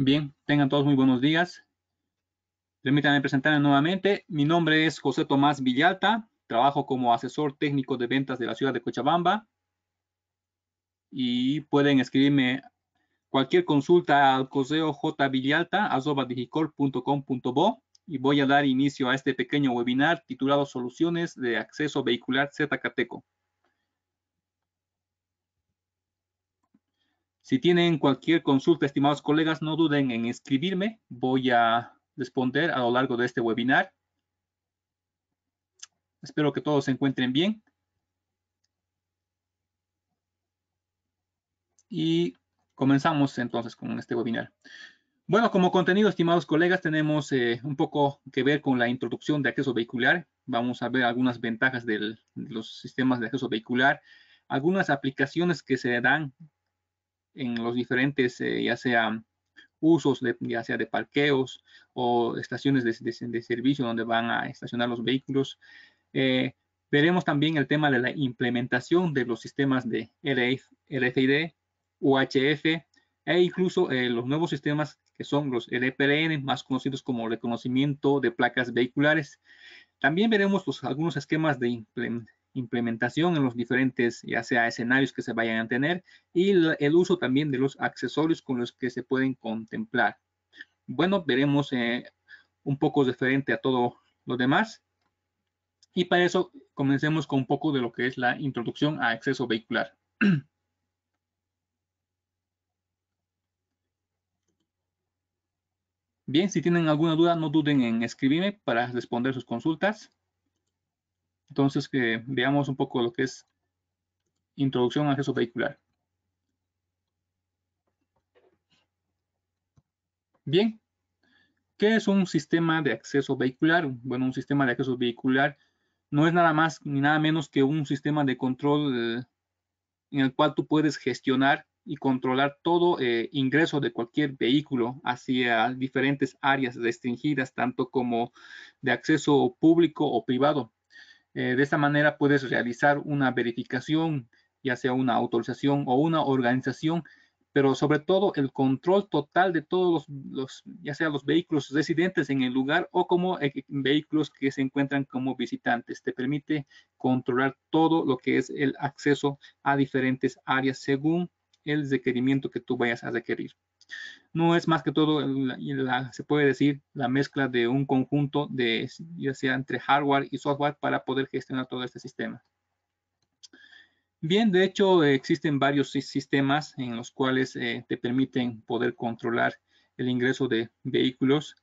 Bien, tengan todos muy buenos días. Permítanme presentarme nuevamente. Mi nombre es José Tomás Villalta. Trabajo como asesor técnico de ventas de la ciudad de Cochabamba. Y pueden escribirme cualquier consulta al correo jvillalta.com.bo y voy a dar inicio a este pequeño webinar titulado Soluciones de Acceso Vehicular Zacateco. Si tienen cualquier consulta, estimados colegas, no duden en escribirme. Voy a responder a lo largo de este webinar. Espero que todos se encuentren bien. Y comenzamos entonces con este webinar. Bueno, como contenido, estimados colegas, tenemos eh, un poco que ver con la introducción de acceso vehicular. Vamos a ver algunas ventajas de los sistemas de acceso vehicular, algunas aplicaciones que se dan en los diferentes, eh, ya sea usos, ya sea de parqueos o estaciones de, servicio donde van a estacionar los vehículos. Eh, veremos también el tema de la implementación de los sistemas de RFID, LFID, UHF e incluso eh, los nuevos sistemas que son los LPRN, más conocidos como reconocimiento de placas vehiculares. También veremos pues, algunos esquemas de implementación implementación en los diferentes, ya sea escenarios que se vayan a tener y el uso también de los accesorios con los que se pueden contemplar. Bueno, veremos eh, un poco diferente a todo lo demás. Y para eso comencemos con un poco de lo que es la introducción a acceso vehicular. Bien, si tienen alguna duda, no duden en escribirme para responder sus consultas. Entonces, que veamos un poco lo que es introducción a acceso vehicular. Bien, ¿qué es un sistema de acceso vehicular? Bueno, un sistema de acceso vehicular no es nada más ni nada menos que un sistema de control eh, en el cual tú puedes gestionar y controlar todo eh, ingreso de cualquier vehículo hacia diferentes áreas restringidas, tanto como de acceso público o privado, eh, de esta manera puedes realizar una verificación, ya sea una autorización o una organización, pero sobre todo el control total de todos los, los ya sea los vehículos residentes en el lugar o como eh, vehículos que se encuentran como visitantes. Te permite controlar todo lo que es el acceso a diferentes áreas según el requerimiento que tú vayas a requerir no es más que todo, se puede decir, la mezcla de un conjunto de, ya sea entre hardware y software para poder gestionar todo este sistema. Bien, de hecho, existen varios sistemas en los cuales eh, te permiten poder controlar el ingreso de vehículos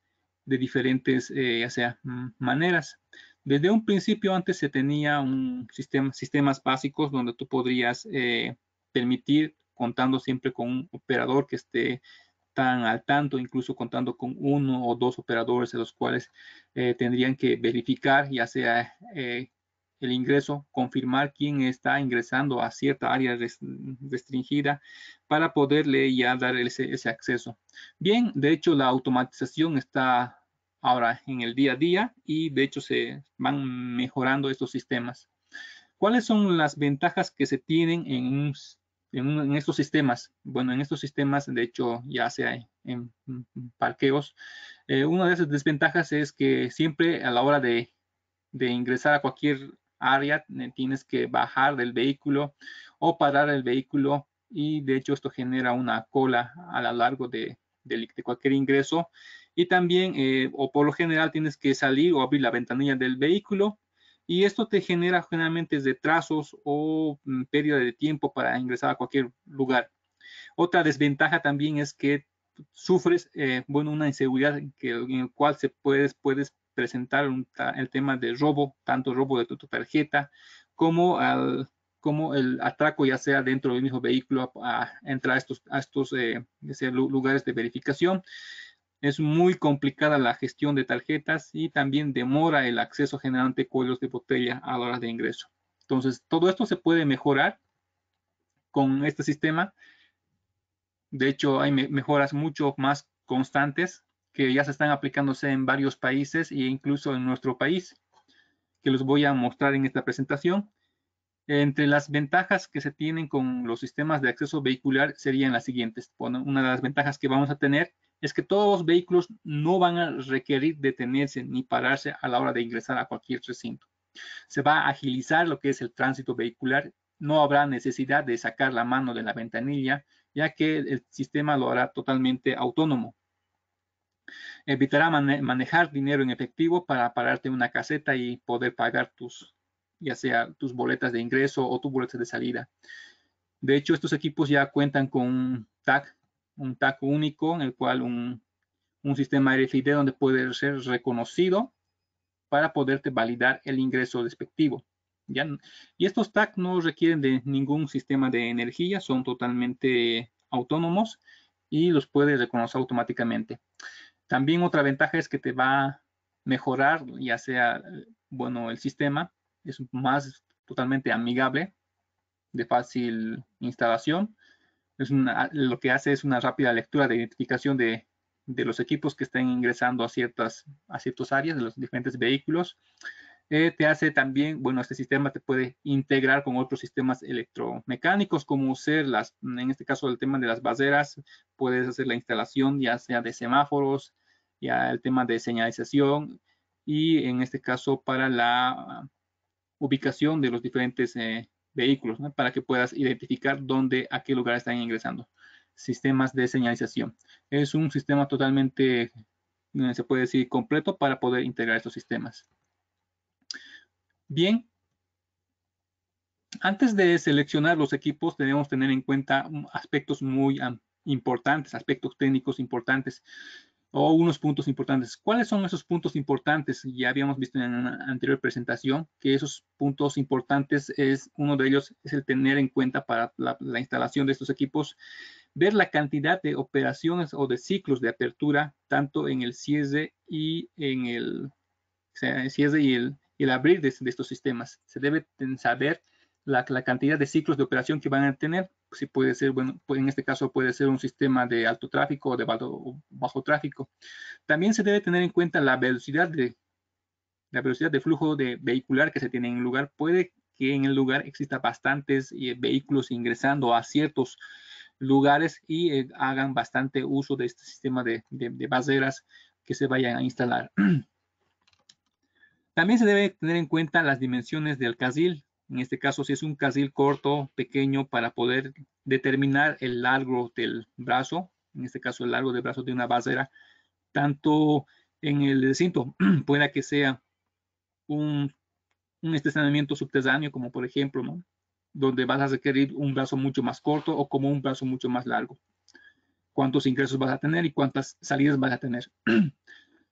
de diferentes, eh, sea, mm, maneras. Desde un principio antes se tenía un sistema, sistemas básicos donde tú podrías eh, permitir contando siempre con un operador que esté están al tanto, incluso contando con uno o dos operadores de los cuales eh, tendrían que verificar ya sea eh, el ingreso, confirmar quién está ingresando a cierta área restringida para poderle ya dar ese, ese acceso. Bien, de hecho la automatización está ahora en el día a día y de hecho se van mejorando estos sistemas. ¿Cuáles son las ventajas que se tienen en un en, estos sistemas, bueno, en estos sistemas, de hecho, ya sea en, en parqueos, eh, una de esas desventajas es que siempre a la hora de, de ingresar a cualquier área eh, tienes que bajar del vehículo o parar el vehículo y de hecho esto genera una cola a lo largo de, de, cualquier ingreso y también eh, o por lo general tienes que salir o abrir la ventanilla del vehículo y esto te genera generalmente retrasos o mm, pérdida de tiempo para ingresar a cualquier lugar. Otra desventaja también es que sufres, eh, bueno, una inseguridad en el cual se puedes, puedes presentar el tema de robo, tanto robo de tu, tarjeta como, como el atraco, ya sea dentro del mismo vehículo, a, entrar a estos, a estos eh, lugares de verificación. Es muy complicada la gestión de tarjetas y también demora el acceso generante cuellos de botella a la hora de ingreso. Entonces, todo esto se puede mejorar con este sistema. De hecho, hay mejoras mucho más constantes que ya se están aplicándose en varios países e incluso en nuestro país, que los voy a mostrar en esta presentación. Entre las ventajas que se tienen con los sistemas de acceso vehicular serían las siguientes. una de las ventajas que vamos a tener es que todos los vehículos no van a requerir detenerse ni pararse a la hora de ingresar a cualquier recinto. Se va a agilizar lo que es el tránsito vehicular, no habrá necesidad de sacar la mano de la ventanilla, ya que el sistema lo hará totalmente autónomo. Evitará manejar dinero en efectivo para pararte en una caseta y poder pagar tus, ya sea tus boletas de ingreso o tus boletas de salida. De hecho, estos equipos ya cuentan con un tag un TAC único en el cual un, sistema RFID donde puede ser reconocido para poderte validar el ingreso despectivo. Y estos TAC no requieren de ningún sistema de energía, son totalmente autónomos y los puedes reconocer automáticamente. También otra ventaja es que te va a mejorar, ya sea, bueno, el sistema es más totalmente amigable, de fácil instalación lo que hace es una rápida lectura de identificación de, los equipos que estén ingresando a ciertas a áreas de los diferentes vehículos. Eh, te hace también, bueno, este sistema te puede integrar con otros sistemas electromecánicos, como ser las, en este caso el tema de las baseras, puedes hacer la instalación ya sea de semáforos, ya el tema de señalización y en este caso para la ubicación de los diferentes eh, vehículos, para que puedas identificar dónde, a qué lugar están ingresando. Sistemas de señalización. Es un sistema totalmente, eh, se puede decir, completo para poder integrar estos sistemas. Bien, antes de seleccionar los equipos debemos tener en cuenta aspectos muy importantes, aspectos técnicos importantes o unos puntos importantes. ¿Cuáles son esos puntos importantes? Ya habíamos visto en una anterior presentación que esos puntos importantes es uno de ellos es el tener en cuenta para la, instalación de estos equipos, ver la cantidad de operaciones o de ciclos de apertura, tanto en el cierre y en el, o sea, el cierre y el, abrir de, estos sistemas. Se debe saber la, cantidad de ciclos de operación que van a tener. Si pues puede ser, bueno, pues en este caso puede ser un sistema de alto tráfico o de bajo, tráfico. También se debe tener en cuenta la velocidad de, la velocidad de flujo de vehicular que se tiene en el lugar. Puede que en el lugar exista bastantes eh, vehículos ingresando a ciertos lugares y eh, hagan bastante uso de este sistema de, baseras que se vayan a instalar. También se debe tener en cuenta las dimensiones del casil. En este caso, si es un casil corto, pequeño, para poder determinar el largo del brazo, en este caso el largo del brazo de una basera, tanto en el recinto, pueda que sea un, un estacionamiento subterráneo, como por ejemplo, donde vas a requerir un brazo mucho más corto o como un brazo mucho más largo. Cuántos ingresos vas a tener y cuántas salidas vas a tener.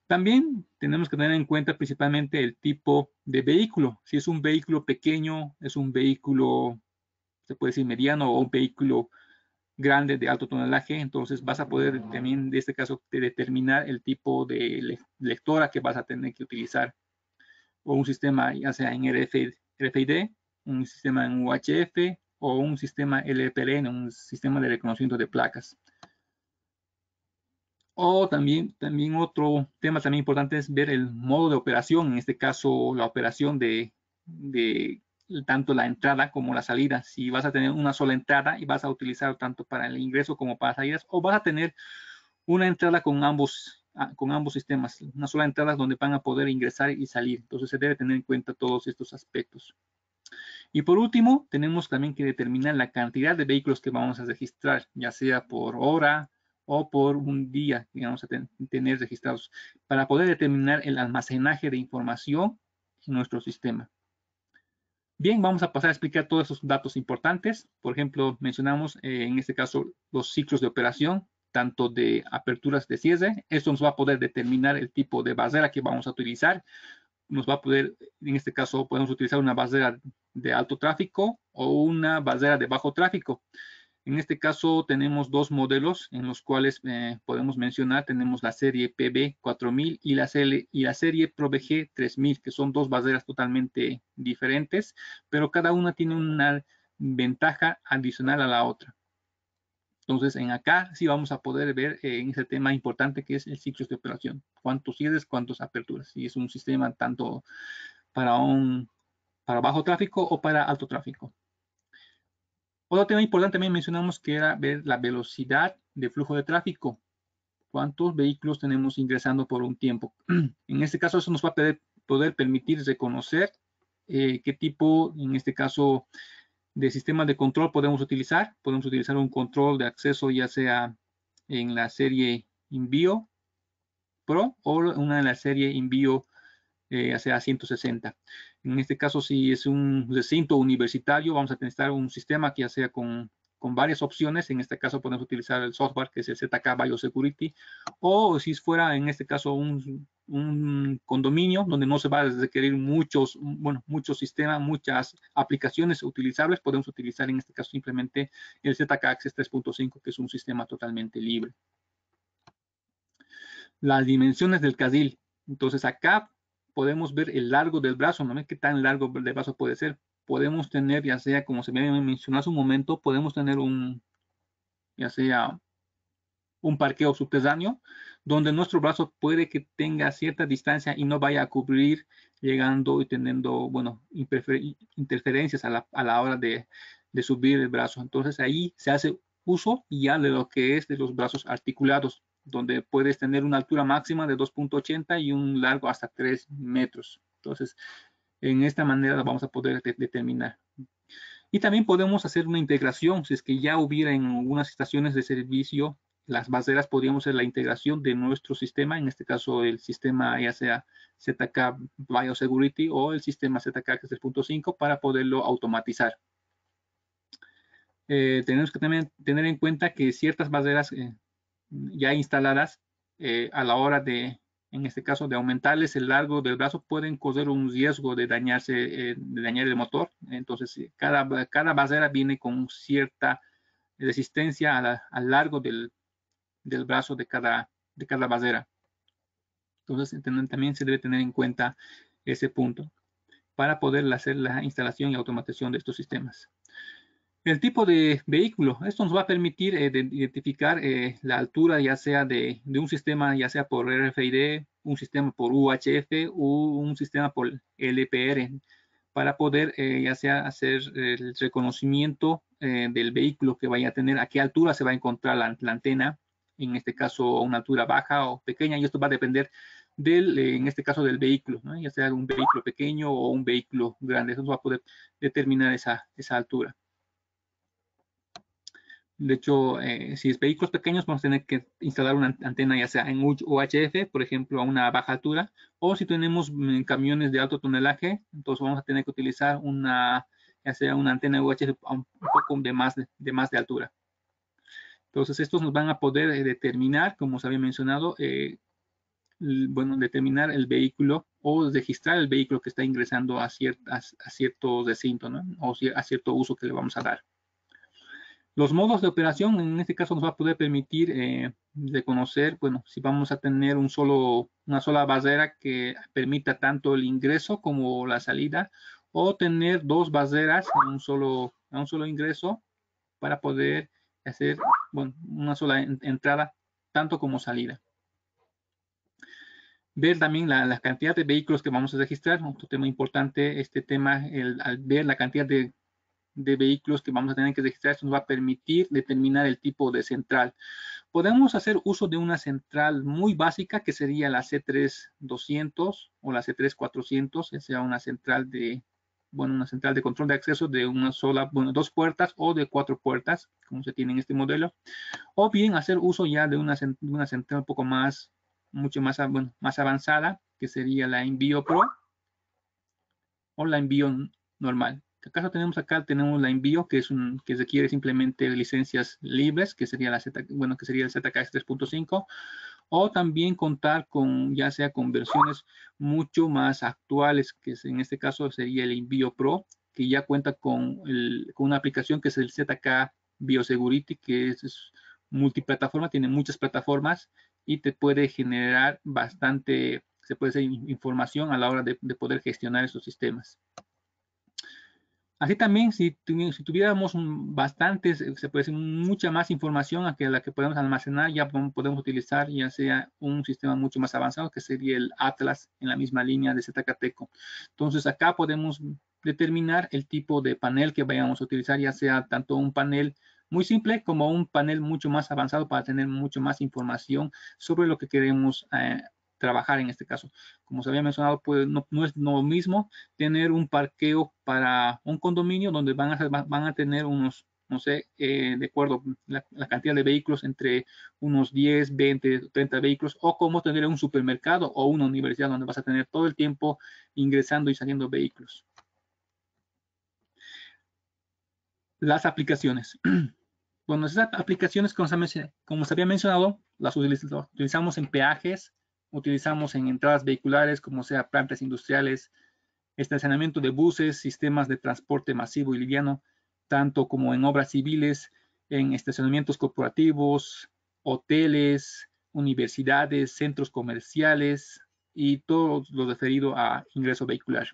También tenemos que tener en cuenta principalmente el tipo de vehículo. Si es un vehículo pequeño, es un vehículo, se puede decir mediano o un vehículo grande de alto tonelaje, entonces vas a poder también, en este caso, determinar el tipo de lectora que vas a tener que utilizar. O un sistema ya sea en RFID, un sistema en UHF o un sistema LPN, un sistema de reconocimiento de placas. O también, también otro tema también importante es ver el modo de operación, en este caso la operación de, de tanto la entrada como la salida. Si vas a tener una sola entrada y vas a utilizar tanto para el ingreso como para salidas, o vas a tener una entrada con ambos, ah, con ambos sistemas, una sola entrada donde van a poder ingresar y salir. Entonces se debe tener en cuenta todos estos aspectos. Y por último, tenemos también que determinar la cantidad de vehículos que vamos a registrar, ya sea por hora, o por un día que vamos a tener registrados para poder determinar el almacenaje de información en nuestro sistema. Bien, vamos a pasar a explicar todos esos datos importantes. Por ejemplo, mencionamos eh, en este caso los ciclos de operación, tanto de aperturas de cierre. Esto nos va a poder determinar el tipo de basera que vamos a utilizar. Nos va a poder, en este caso, podemos utilizar una basera de alto tráfico o una basera de bajo tráfico. En este caso tenemos dos modelos en los cuales eh, podemos mencionar, tenemos la serie PB4000 y la, serie, y la ProBG3000, que son dos banderas totalmente diferentes, pero cada una tiene una ventaja adicional a la otra. Entonces, en acá sí vamos a poder ver eh, en ese tema importante que es el ciclo de operación. Cuántos cierres, cuántas aperturas. Y es un sistema tanto para un para bajo tráfico o para alto tráfico. Otro tema importante también mencionamos que era ver la velocidad de flujo de tráfico. ¿Cuántos vehículos tenemos ingresando por un tiempo? En este caso, eso nos va a poder, permitir reconocer eh, qué tipo, en este caso, de sistemas de control podemos utilizar. Podemos utilizar un control de acceso ya sea en la serie envío Pro o una de la serie envío eh, ya sea 160. En este caso, si es un recinto universitario, vamos a necesitar un sistema que ya sea con, varias opciones. En este caso, podemos utilizar el software que es el ZK Biosecurity. O si fuera, en este caso, un, condominio donde no se va a requerir muchos, bueno, muchos sistemas, muchas aplicaciones utilizables, podemos utilizar en este caso simplemente el ZK Access 3.5, que es un sistema totalmente libre. Las dimensiones del CADIL. Entonces, acá podemos ver el largo del brazo, no es qué tan largo el brazo puede ser. Podemos tener, ya sea, como se me mencionó hace un momento, podemos tener un, ya sea, un parqueo subterráneo, donde nuestro brazo puede que tenga cierta distancia y no vaya a cubrir, llegando y teniendo, bueno, interferencias a la, hora de, de subir el brazo. Entonces ahí se hace uso ya de lo que es de los brazos articulados donde puedes tener una altura máxima de 2.80 y un largo hasta 3 metros. Entonces, en esta manera vamos a poder determinar. Y también podemos hacer una integración, si es que ya hubiera en algunas estaciones de servicio las baseras, podríamos hacer la integración de nuestro sistema, en este caso el sistema ya sea ZK Biosecurity o el sistema ZK 3.5 para poderlo automatizar. Eh, tenemos que también tener en cuenta que ciertas baseras eh, ya instaladas, eh, a la hora de, en este caso, de aumentarles el largo del brazo, pueden correr un riesgo de dañarse, eh, de dañar el motor. Entonces, eh, cada, cada basera viene con cierta resistencia al largo del, del, brazo de cada, de cada basera. Entonces, también se debe tener en cuenta ese punto para poder hacer la instalación y automatización de estos sistemas. El tipo de vehículo, esto nos va a permitir eh, identificar eh, la altura ya sea de, un sistema, ya sea por RFID, un sistema por UHF o un sistema por LPR, para poder eh, ya sea hacer el reconocimiento del vehículo que vaya a tener, a qué altura se va a encontrar la, antena, en este caso una altura baja o pequeña, y esto va a depender del, en este caso del vehículo, ya sea un vehículo pequeño o un vehículo grande, eso va a poder determinar esa altura. De hecho, eh, si es vehículos pequeños, vamos a tener que instalar una antena ya sea en UHF, por ejemplo, a una baja altura, o si tenemos mm, camiones de alto tonelaje, entonces vamos a tener que utilizar una, ya sea una antena UHF un poco de más de, más de altura. Entonces, estos nos van a poder eh, determinar, como os había mencionado, eh, bueno, determinar el vehículo o registrar el vehículo que está ingresando a, ciertas a, cierto ¿no? O a cierto uso que le vamos a dar. Los modos de operación en este caso nos va a poder permitir eh, reconocer, bueno, si vamos a tener un solo, una sola barrera que permita tanto el ingreso como la salida, o tener dos barreras a un solo, un solo ingreso para poder hacer bueno, una sola entrada, tanto como salida. Ver también la, cantidad de vehículos que vamos a registrar, otro tema importante, este tema, al ver la cantidad de de vehículos que vamos a tener que registrar, esto nos va a permitir determinar el tipo de central. Podemos hacer uso de una central muy básica que sería la C3200 3 o la C3400, que sea una central de, bueno, una central de control de acceso de una sola, bueno, dos puertas o de cuatro puertas, como se tiene en este modelo, o bien hacer uso ya de una, una central un poco más, mucho más, más avanzada, que sería la Envío Pro o la Envío normal. Acaso tenemos acá, tenemos la envío, que es un, que requiere simplemente licencias libres, que sería la bueno, que sería el ZKS 3.5, o también contar con, ya sea con versiones mucho más actuales, que en este caso sería el envío Pro, que ya cuenta con, una aplicación que es el ZK Biosegurity, que es, multiplataforma, tiene muchas plataformas y te puede generar bastante, se puede hacer información a la hora de, de poder gestionar esos sistemas. Así también, si, tuviéramos bastantes, eh, se puede decir, mucha más información a que la que podemos almacenar, ya podemos utilizar ya sea un sistema mucho más avanzado, que sería el Atlas en la misma línea de ZKTECO. Entonces, acá podemos determinar el tipo de panel que vayamos a utilizar, ya sea tanto un panel muy simple como un panel mucho más avanzado para tener mucho más información sobre lo que queremos eh, trabajar en este caso. Como se había mencionado, pues no, no, es lo mismo tener un parqueo para un condominio donde van a, van a tener unos, no sé, eh, de acuerdo, la, cantidad de vehículos entre unos 10, 20, 30 vehículos, o como tener un supermercado o una universidad donde vas a tener todo el tiempo ingresando y saliendo vehículos. Las aplicaciones. Bueno, esas aplicaciones, como se, como se había mencionado, las utilizamos en peajes, utilizamos en entradas vehiculares como sea plantas industriales, estacionamiento de buses, sistemas de transporte masivo y liviano, tanto como en obras civiles, en estacionamientos corporativos, hoteles, universidades, centros comerciales y todo lo referido a ingreso vehicular.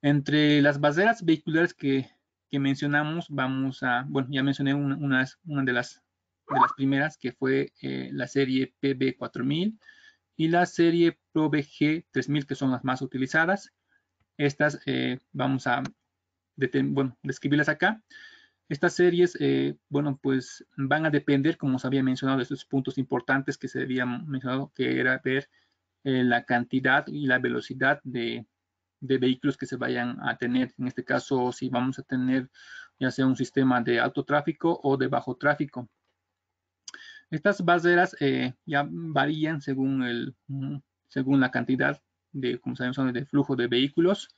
Entre las barreras vehiculares que, mencionamos, vamos a, bueno, ya mencioné una de las de las primeras que fue eh, la serie PB4000 y la serie ProBG3000 que son las más utilizadas. Estas eh, vamos a bueno, describirlas acá. Estas series, eh, bueno, pues van a depender, como os había mencionado, de estos puntos importantes que se habían mencionado, que era ver la cantidad y la velocidad de, de vehículos que se vayan a tener. En este caso, si vamos a tener ya sea un sistema de alto tráfico o de bajo tráfico. Estas baseras eh, ya varían según, el, mm, según la cantidad de, como sabemos, de flujo de vehículos.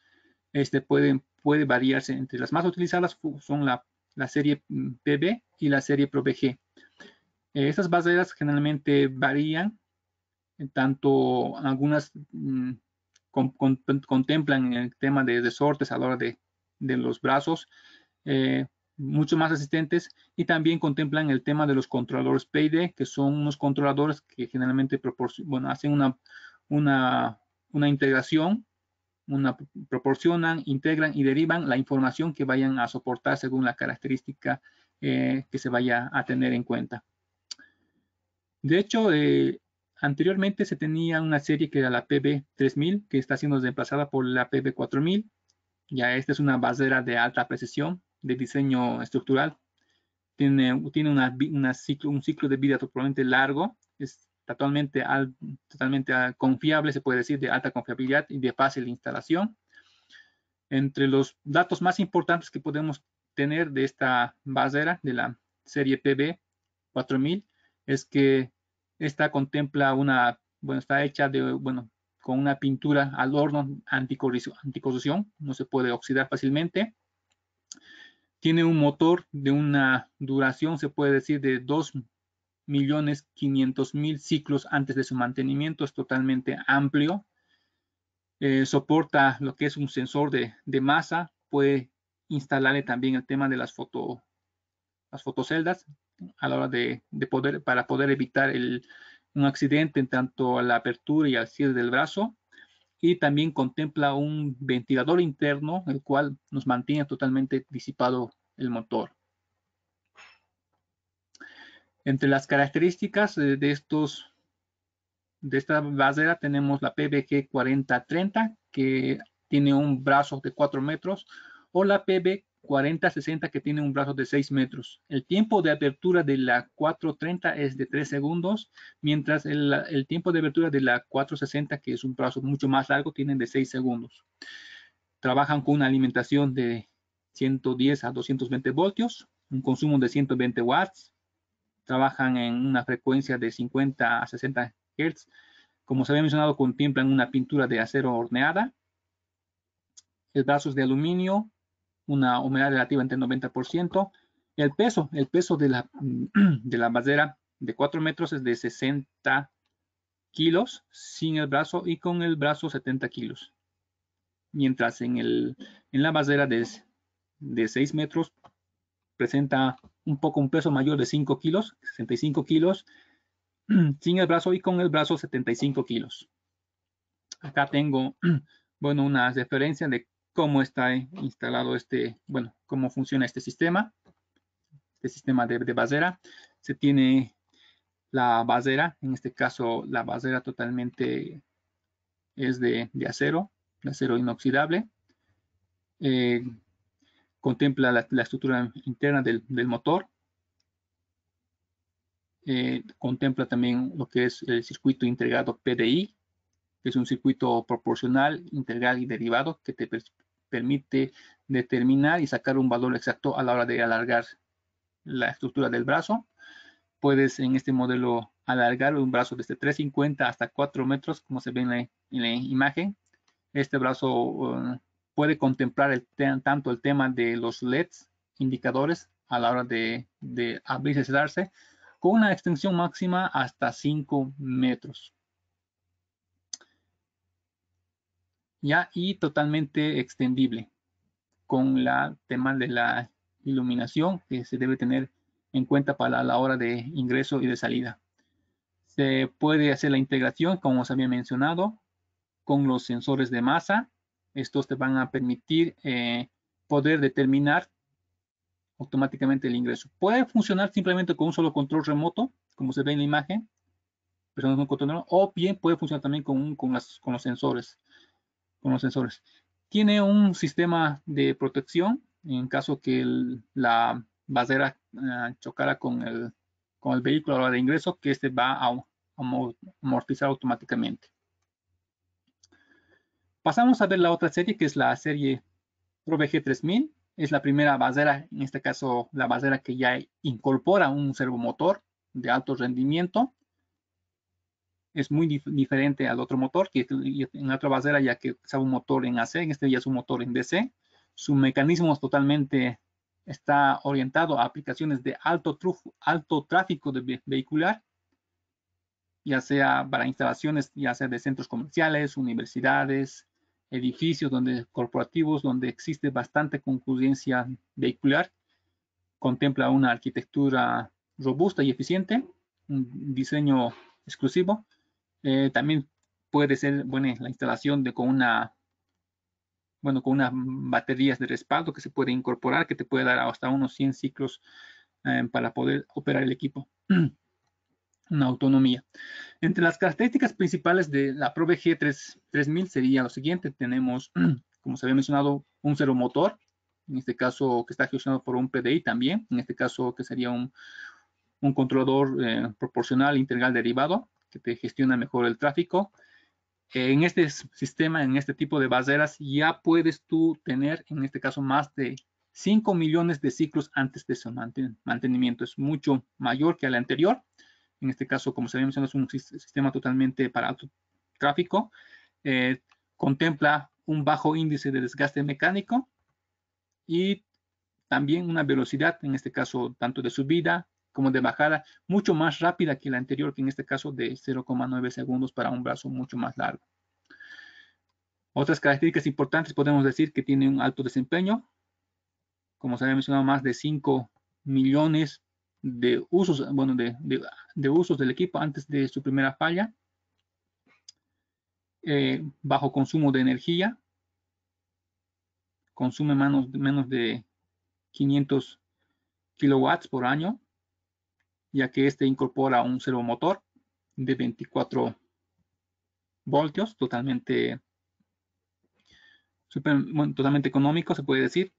Este pueden, puede variarse entre las más utilizadas son la, serie mm, PB y la serie ProBG. Eh, estas baseras generalmente varían, en tanto algunas mm, contemplan el tema de resortes a la hora de, los brazos, eh, mucho más asistentes, y también contemplan el tema de los controladores PID, que son unos controladores que generalmente bueno, hacen una, una, integración, una, proporcionan, integran y derivan la información que vayan a soportar según la característica eh, que se vaya a tener en cuenta. De hecho, eh, anteriormente se tenía una serie que era la PB3000, que está siendo reemplazada por la PB4000. Ya esta es una basera de alta precisión, de diseño estructural. Tiene, tiene una, ciclo, un ciclo de vida totalmente largo, es totalmente, totalmente ah, confiable, se puede decir, de alta confiabilidad y de fácil instalación. Entre los datos más importantes que podemos tener de esta basera, de la serie PB 4000, es que esta contempla una, bueno, está hecha de, bueno, con una pintura al horno anticorrosión, no se puede oxidar fácilmente. Tiene un motor de una duración, se puede decir, de 2.500.000 ciclos antes de su mantenimiento. Es totalmente amplio. Eh, soporta lo que es un sensor de, masa. Puede instalarle también el tema de las, foto, las fotoceldas a la hora de, poder, para poder evitar un accidente en tanto a la apertura y al cierre del brazo y también contempla un ventilador interno, el cual nos mantiene totalmente disipado el motor. Entre las características eh, de, estos, de esta basera tenemos la PBG 4030, que tiene un brazo de 4 metros, o la PB 40-60 que tiene un brazo de 6 metros. El tiempo de apertura de la 430 es de 3 segundos, mientras el, tiempo de apertura de la 460, que es un brazo mucho más largo, tienen de 6 segundos. Trabajan con una alimentación de 110 a 220 voltios, un consumo de 120 watts. Trabajan en una frecuencia de 50 a 60 hertz. Como se había mencionado, contemplan una pintura de acero horneada. El brazo es de aluminio, una humedad relativa entre 90%. El peso, el peso de la, de la madera de 4 metros es de 60 kilos sin el brazo y con el brazo 70 kilos. Mientras en, el, en la madera de, 6 metros presenta un poco un peso mayor de 5 kilos, 65 kilos, sin el brazo y con el brazo 75 kilos. Acá tengo, bueno, una referencia de cómo está instalado este, bueno, cómo funciona este sistema, este sistema de, basera. Se tiene la basera, en este caso la basera totalmente es de, acero, de acero inoxidable. Eh, contempla la, estructura interna del, motor. Eh, contempla también lo que es el circuito integrado PDI, es un circuito proporcional, integral y derivado que te permite determinar y sacar un valor exacto a la hora de alargar la estructura del brazo. Puedes en este modelo alargar un brazo desde 350 hasta 4 metros, como se ve en la, imagen. Este brazo uh, puede contemplar tanto el tema de los LEDs, indicadores, a la hora de, de abrirse y cerrarse, con una extensión máxima hasta 5 metros. ¿ya? Y totalmente extendible con la tema de la iluminación que se debe tener en cuenta para la hora de ingreso y de salida. Se puede hacer la integración, como os había mencionado, con los sensores de masa. Estos te van a permitir eh, poder determinar automáticamente el ingreso. Puede funcionar simplemente con un solo control remoto, como se ve en la imagen, pero no o bien puede funcionar también con, con, con los sensores con los sensores. Tiene un sistema de protección en caso que la basera ah, chocara con el, vehículo a la hora de ingreso, que este va a, amortizar automáticamente. Pasamos a ver la otra serie, que es la serie ProBG 3000. Es la primera basera, en este caso la basera que ya incorpora un servomotor de alto rendimiento es muy diferente al otro motor, que en la otra basera ya que es un motor en AC, en este ya es un motor en DC. Su mecanismo es totalmente está orientado a aplicaciones de alto, alto tráfico de vehicular, ya sea para instalaciones, ya sea de centros comerciales, universidades, edificios donde, corporativos donde existe bastante concurrencia vehicular. Contempla una arquitectura robusta y eficiente, un diseño exclusivo, eh, también puede ser bueno, la instalación de con una bueno, con unas baterías de respaldo que se puede incorporar, que te puede dar hasta unos 100 ciclos eh, para poder operar el equipo. una autonomía. Entre las características principales de la Pro 3000 sería lo siguiente. Tenemos, como se había mencionado, un cero motor, en este caso que está gestionado por un PDI también, en este caso que sería un, controlador eh, proporcional integral derivado, que te gestiona mejor el tráfico. En este sistema, en este tipo de baseras, ya puedes tú tener, en este caso, más de 5 millones de ciclos antes de su mantenimiento. Es mucho mayor que el anterior. En este caso, como sabemos, es un sistema totalmente para tráfico. Eh, contempla un bajo índice de desgaste mecánico y también una velocidad, en este caso, tanto de subida como de bajada mucho más rápida que la anterior, que en este caso de 0,9 segundos para un brazo mucho más largo. Otras características importantes podemos decir que tiene un alto desempeño, como se había mencionado, más de 5 millones de usos, bueno, de, usos del equipo antes de su primera falla. Eh, bajo consumo de energía, consume menos de 500 kilowatts por año, ya que este incorpora un servomotor de 24 voltios, totalmente, totalmente económico, se puede decir,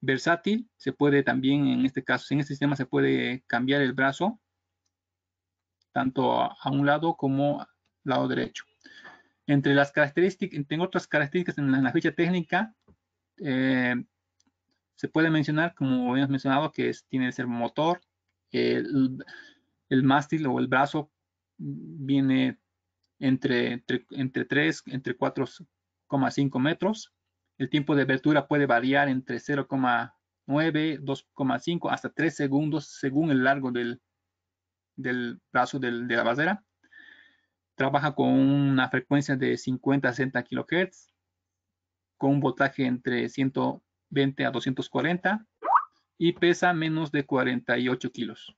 versátil, se puede también, en este caso, en este sistema se puede cambiar el brazo, tanto a, un lado como lado derecho. Entre las características, tengo otras características en la, ficha técnica, eh, se puede mencionar, como hemos mencionado, que es, tiene el servomotor, el, mástil o el brazo viene entre, entre, 3, entre 4,5 metros. El tiempo de abertura puede variar entre 0,9, 2,5 hasta 3 segundos según el largo del, brazo de la basera. Trabaja con una frecuencia de 50 a 60 kHz, con un voltaje entre 120 a 240 y pesa menos de 48 kilos.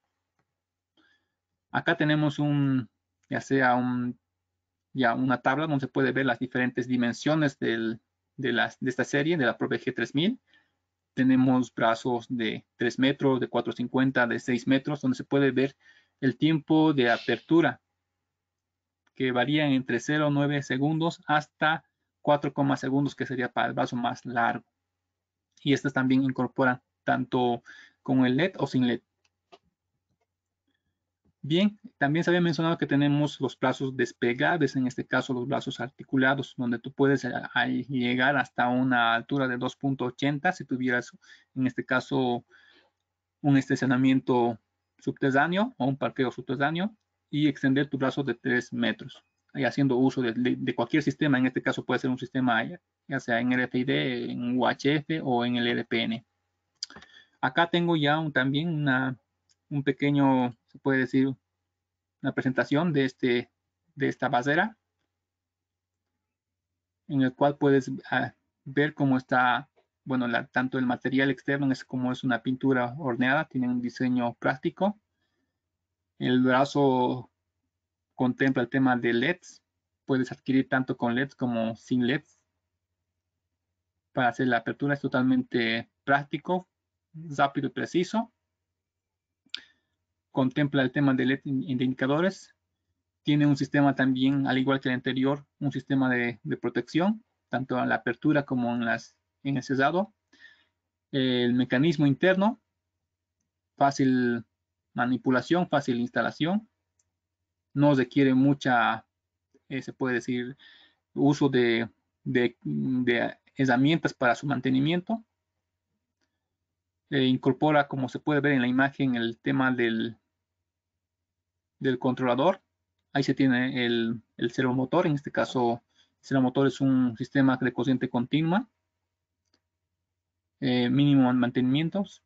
Acá tenemos un, ya sea un, ya una tabla donde se puede ver las diferentes dimensiones del, de, las, de esta serie, de la ProBG 3000. Tenemos brazos de 3 metros, de 4,50, de 6 metros, donde se puede ver el tiempo de apertura, que varía entre 0,9 segundos hasta 4, segundos, que sería para el brazo más largo. Y estas también incorporan tanto con el LED o sin LED. Bien, también se había mencionado que tenemos los brazos despegables, en este caso los brazos articulados, donde tú puedes eh, llegar hasta una altura de 2.80 si tuvieras, en este caso, un estacionamiento subterráneo o un parqueo subterráneo y extender tu brazo de 3 metros, haciendo uso de, cualquier sistema, en este caso puede ser un sistema ya sea en RFID, en UHF o en el RPN. Acá tengo ya también una, un pequeño, se puede decir, una presentación de, este, de esta basera, en el cual puedes ah, ver cómo está, bueno, tanto el material externo como es una pintura horneada, tiene un diseño práctico. El brazo contempla el tema de LEDs, puedes adquirir tanto con LEDs como sin LEDs. Para hacer la apertura es totalmente práctico, rápido y preciso. Contempla el tema e de, indicadores. Tiene un sistema también, al igual que el anterior, un sistema de, protección, tanto en la apertura como en, las, en el cerrado. El mecanismo interno, fácil manipulación, fácil instalación. No requiere mucha, eh, se puede decir, uso de herramientas para su mantenimiento. Eh, incorpora, como se puede ver en la imagen, el tema del, del controlador. Ahí se tiene el, el servomotor, en este caso el servomotor es un sistema de cociente continua, eh, mínimo mantenimientos.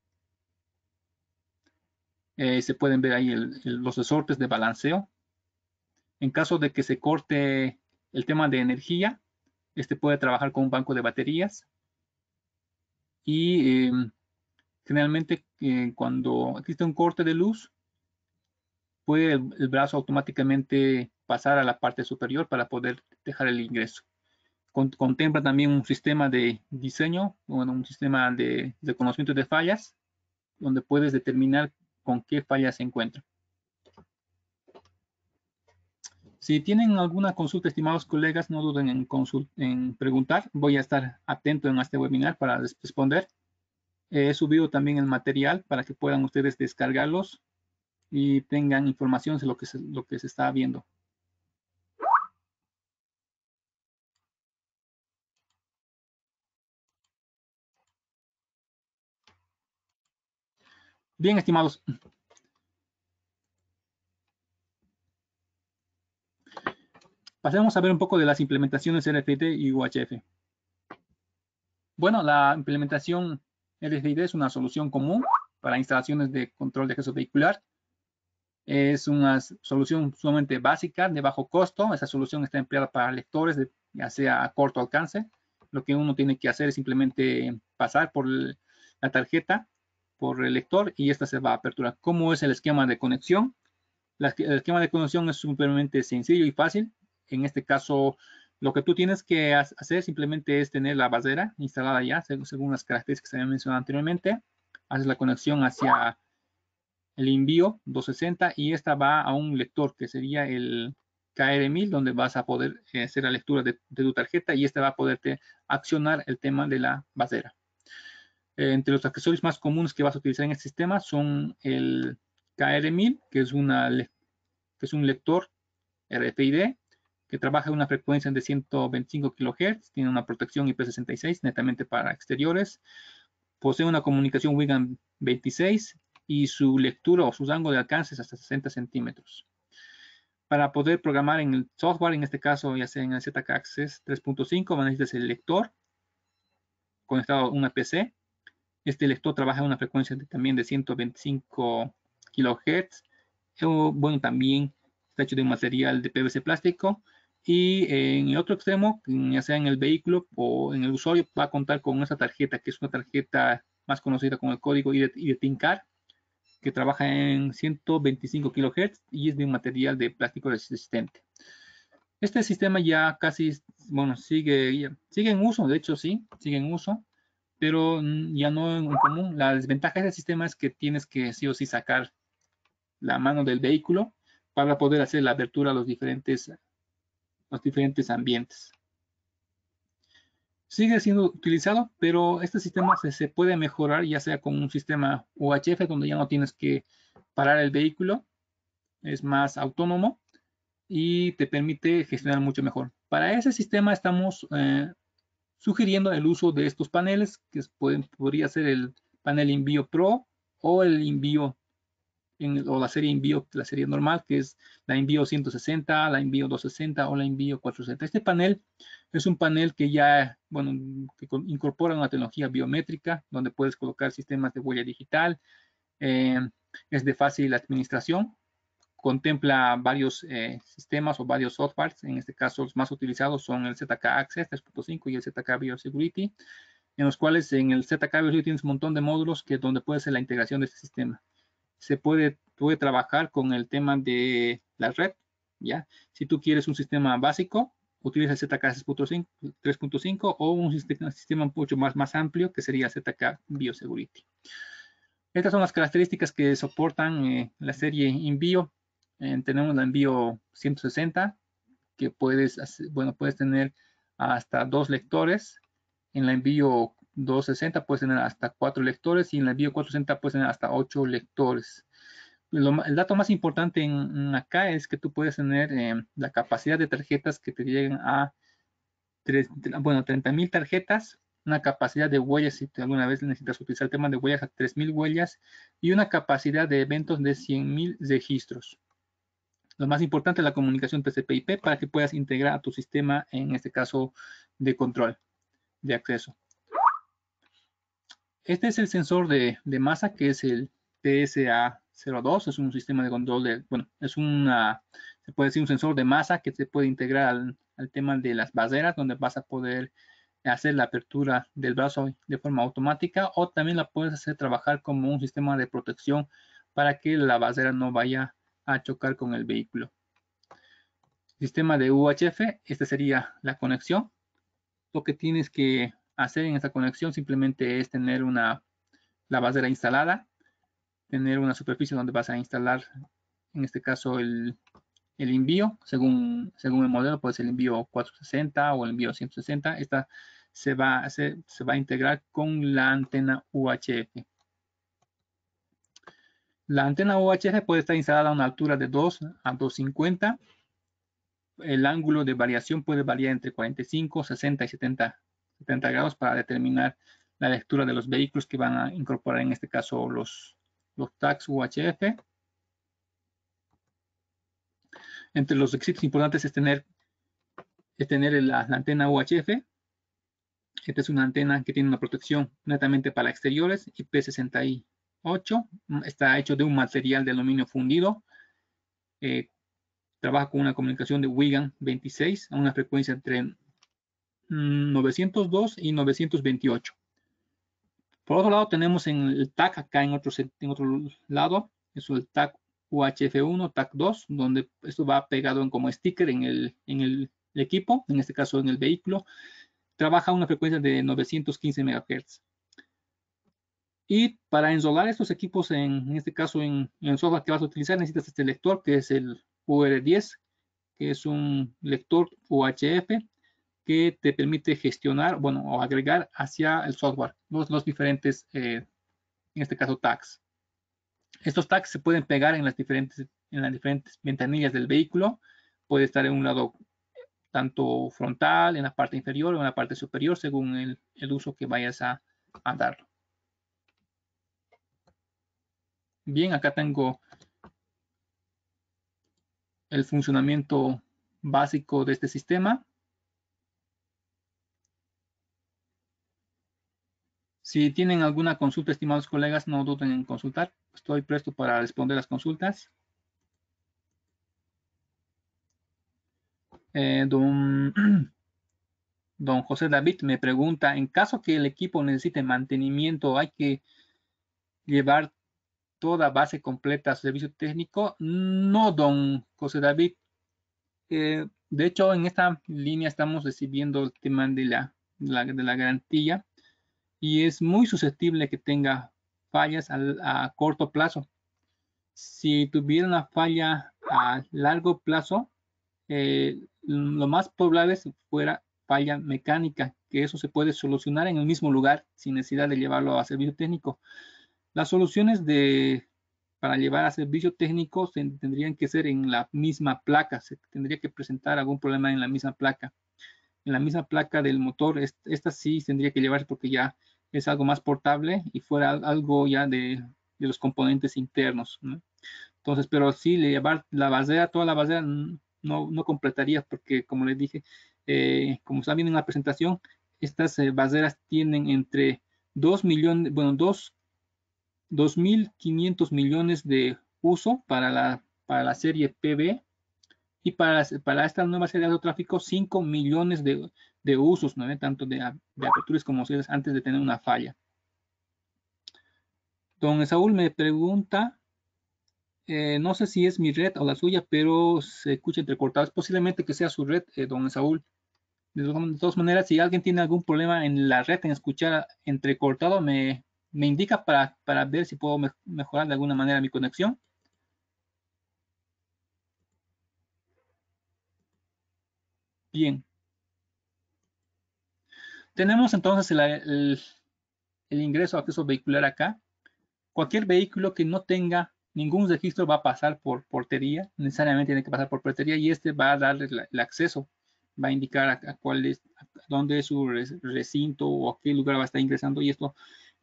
Eh, se pueden ver ahí los resortes de balanceo. En caso de que se corte el tema de energía, este puede trabajar con un banco de baterías. Y em, Generalmente eh, cuando existe un corte de luz, puede el, brazo automáticamente pasar a la parte superior para poder dejar el ingreso. contempla también un sistema de diseño, un sistema de conocimiento de, fallas, donde puedes determinar con qué falla se encuentra. Si tienen alguna consulta, estimados colegas, no duden en, en preguntar. Voy a estar atento en este webinar para responder he subido también el material para que puedan ustedes descargarlos y tengan información de lo que se, lo que se está viendo. Bien, estimados. Pasemos a ver un poco de las implementaciones RFT y UHF. Bueno, la implementación SDID es una solución común para instalaciones de control de acceso vehicular. Es una solución sumamente básica, de bajo costo. Esa solución está empleada para lectores, ya sea a corto alcance. Lo que uno tiene que hacer es simplemente pasar por la tarjeta, por el lector, y esta se va a aperturar. ¿Cómo es el esquema de conexión? el esquema de conexión es sumamente sencillo y fácil. En este caso, lo que tú tienes que hacer simplemente es tener la basera instalada ya, según las características que se habían mencionado anteriormente. Haces la conexión hacia el envío 260 y esta va a un lector que sería el KR1000, donde vas a poder eh, hacer la lectura de, tu tarjeta y esta va a poderte accionar el tema de la basera. Eh, entre los accesorios más comunes que vas a utilizar en este sistema son el KR1000, que es, que es un lector RFID, que trabaja a una frecuencia de 125 kHz, tiene una protección IP66 netamente para exteriores, posee una comunicación Wigan 26 y su lectura o su rango de alcance es hasta 60 centímetros. Para poder programar en el software, en este caso ya sea en el ZK Access 3.5, van a necesitar el lector conectado a una PC. Este lector trabaja a una frecuencia también de 125 kHz. Eh, bueno, también está hecho de un material de PVC plástico y en el otro extremo, ya sea en el vehículo o en el usuario, va a contar con esa tarjeta, que es una tarjeta más conocida como el código IDTINCAR, que trabaja en 125 kHz y es de un material de plástico resistente. Este sistema ya casi, bueno, sigue, sigue en uso, de hecho sí, sigue en uso, pero ya no en común. La desventaja de este sistema es que tienes que sí o sí sacar la mano del vehículo para poder hacer la apertura a los diferentes los diferentes ambientes. Sigue siendo utilizado, pero este sistema se, se puede mejorar ya sea con un sistema UHF donde ya no tienes que parar el vehículo, es más autónomo y te permite gestionar mucho mejor. Para ese sistema estamos eh, sugiriendo el uso de estos paneles, que pueden, podría ser el panel envío Pro o el envío o la serie Envío, la serie normal, que es la Envío 160, la Envío 260 o la Envío 460. Este panel es un panel que ya, bueno, que incorpora una tecnología biométrica, donde puedes colocar sistemas de huella digital, eh, es de fácil administración, contempla varios eh, sistemas o varios softwares, en este caso los más utilizados son el ZK Access 3.5 y el ZK Biosecurity, en los cuales en el ZK Biosecurity tienes un montón de módulos que donde puede ser la integración de este sistema se puede, trabajar con el tema de la red, ¿ya? Si tú quieres un sistema básico, utiliza ZK 3.5 o un sistema, mucho más, más amplio que sería ZK BioSegurity. Estas son las características que soportan eh, la serie Envío. Eh, tenemos la Envío 160, que puedes, bueno, puedes tener hasta dos lectores. En la Envío 260 puedes tener hasta 4 lectores y en la Bio 460 puedes tener hasta 8 lectores. el dato más importante en, acá es que tú puedes tener em, la capacidad de tarjetas que te lleguen a bueno, 30.000 tarjetas, una capacidad de huellas, si alguna vez necesitas utilizar el tema de huellas, a 3.000 huellas y una capacidad de eventos de 100.000 registros. Lo más importante es la comunicación TCP/IP para que puedas integrar a tu sistema, en este caso, de control de acceso. Este es el sensor de, masa que es el PSA02, es un sistema de control bueno, es una, se puede decir un sensor de masa que se puede integrar al, al tema de las baseras, donde vas a poder hacer la apertura del brazo de forma automática o también la puedes hacer trabajar como un sistema de protección para que la basera no vaya a chocar con el vehículo. Sistema de UHF, esta sería la conexión. Lo que tienes que hacer en esta conexión simplemente es tener una, la basera instalada, tener una superficie donde vas a instalar, en este caso, el, el envío, según, según el modelo, puede ser el envío 460 o el envío 160. Esta se va, se va a integrar con la antena UHF. La antena UHF puede estar instalada a una altura de 2 a 250. El ángulo de variación puede variar entre 45, 60 y 70 70 grados para determinar la lectura de los vehículos que van a incorporar en este caso los, los tags UHF. Entre los requisitos importantes es tener, es tener la, antena UHF. Esta es una antena que tiene una protección netamente para exteriores IP68. Está hecho de un material de aluminio fundido. Eh, trabaja con una comunicación de Wigan 26 a una frecuencia entre 902 mm, y 928. Por otro lado, tenemos en el TAC, acá en otro, en otro lado, es el TAC UHF1, TAC 2, donde esto va pegado en, como sticker en el, en el equipo, en este caso en el vehículo. Trabaja a una frecuencia de 915 MHz. Y para ensolar estos equipos, en, en este caso en, el software que vas a utilizar, necesitas este lector que es el UR10, que es un lector UHF que te permite gestionar, bueno, o agregar hacia el software los, diferentes, eh, en este caso, tags. Estos tags se pueden pegar en las diferentes, en las diferentes ventanillas del vehículo. Puede estar en un lado tanto frontal, en la parte inferior o en la parte superior, según el, uso que vayas a, dar. Bien, acá tengo el funcionamiento básico de este sistema. Si tienen alguna consulta, estimados colegas, no duden en consultar. Estoy presto para responder las consultas. Eh, don, don José David me pregunta, en caso que el equipo necesite mantenimiento, ¿hay que llevar toda base completa a servicio técnico? No, don José David. Eh, de hecho, en esta línea estamos recibiendo el tema de la, de la garantía y es muy susceptible que tenga fallas a, corto plazo. Si tuviera una falla a largo plazo, eh, lo más probable es que fuera falla mecánica, que eso se puede solucionar en el mismo lugar sin necesidad de llevarlo a servicio técnico. Las soluciones de, para llevar a servicio técnico tendrían que ser en la misma placa, se tendría que presentar algún problema en la misma placa. En la misma placa del motor, esta, esta sí tendría que llevarse porque ya es algo más portable y fuera algo ya de, los componentes internos. Entonces, pero sí, llevar la basera, toda la basera no, completaría porque, como les dije, eh, como está viendo en la presentación, estas eh, baseras tienen entre 2 millones, bueno, 2.500 millones de uso para la, la serie PB y para, para esta nueva serie de tráfico 5 millones de, de usos, ¿no? tanto de, aperturas como cierres antes de tener una falla. Don Saúl me pregunta, eh, no sé si es mi red o la suya, pero se escucha entrecortado Es posiblemente que sea su red, eh, don Saúl. De todas maneras, si alguien tiene algún problema en la red, en escuchar entrecortado, me, indica para, ver si puedo mejorar de alguna manera mi conexión. Bien. Tenemos entonces el, ingreso a acceso vehicular acá. Cualquier vehículo que no tenga ningún registro va a pasar por portería, necesariamente tiene que pasar por portería y este va a darle el acceso, va a indicar a, cuál es, dónde es su recinto o a qué lugar va a estar ingresando y esto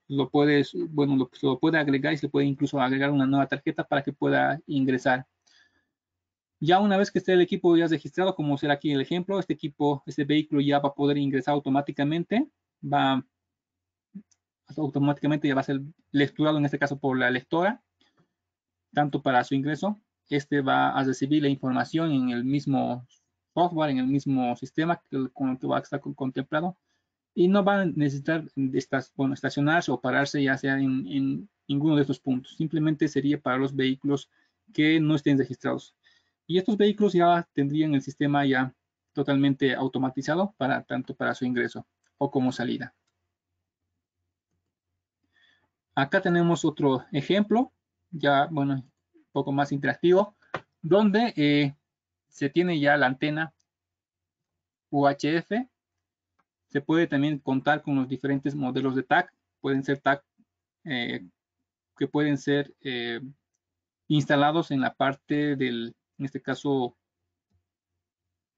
lo puedes, bueno, lo, lo puede agregar y se puede incluso agregar una nueva tarjeta para que pueda ingresar ya una vez que esté el equipo ya registrado, como será aquí el ejemplo, este equipo, este vehículo ya va a poder ingresar automáticamente, va automáticamente ya va a ser lecturado en este caso por la lectora, tanto para su ingreso, este va a recibir la información en el mismo software, en el mismo sistema con el que va a estar contemplado, y no va a necesitar estacionarse o pararse ya sea en, en ninguno de estos puntos, simplemente sería para los vehículos que no estén registrados. Y estos vehículos ya tendrían el sistema ya totalmente automatizado para tanto para su ingreso o como salida. Acá tenemos otro ejemplo, ya bueno, un poco más interactivo, donde eh, se tiene ya la antena UHF. Se puede también contar con los diferentes modelos de TAC. Pueden ser TAC eh, que pueden ser eh, instalados en la parte del en este caso,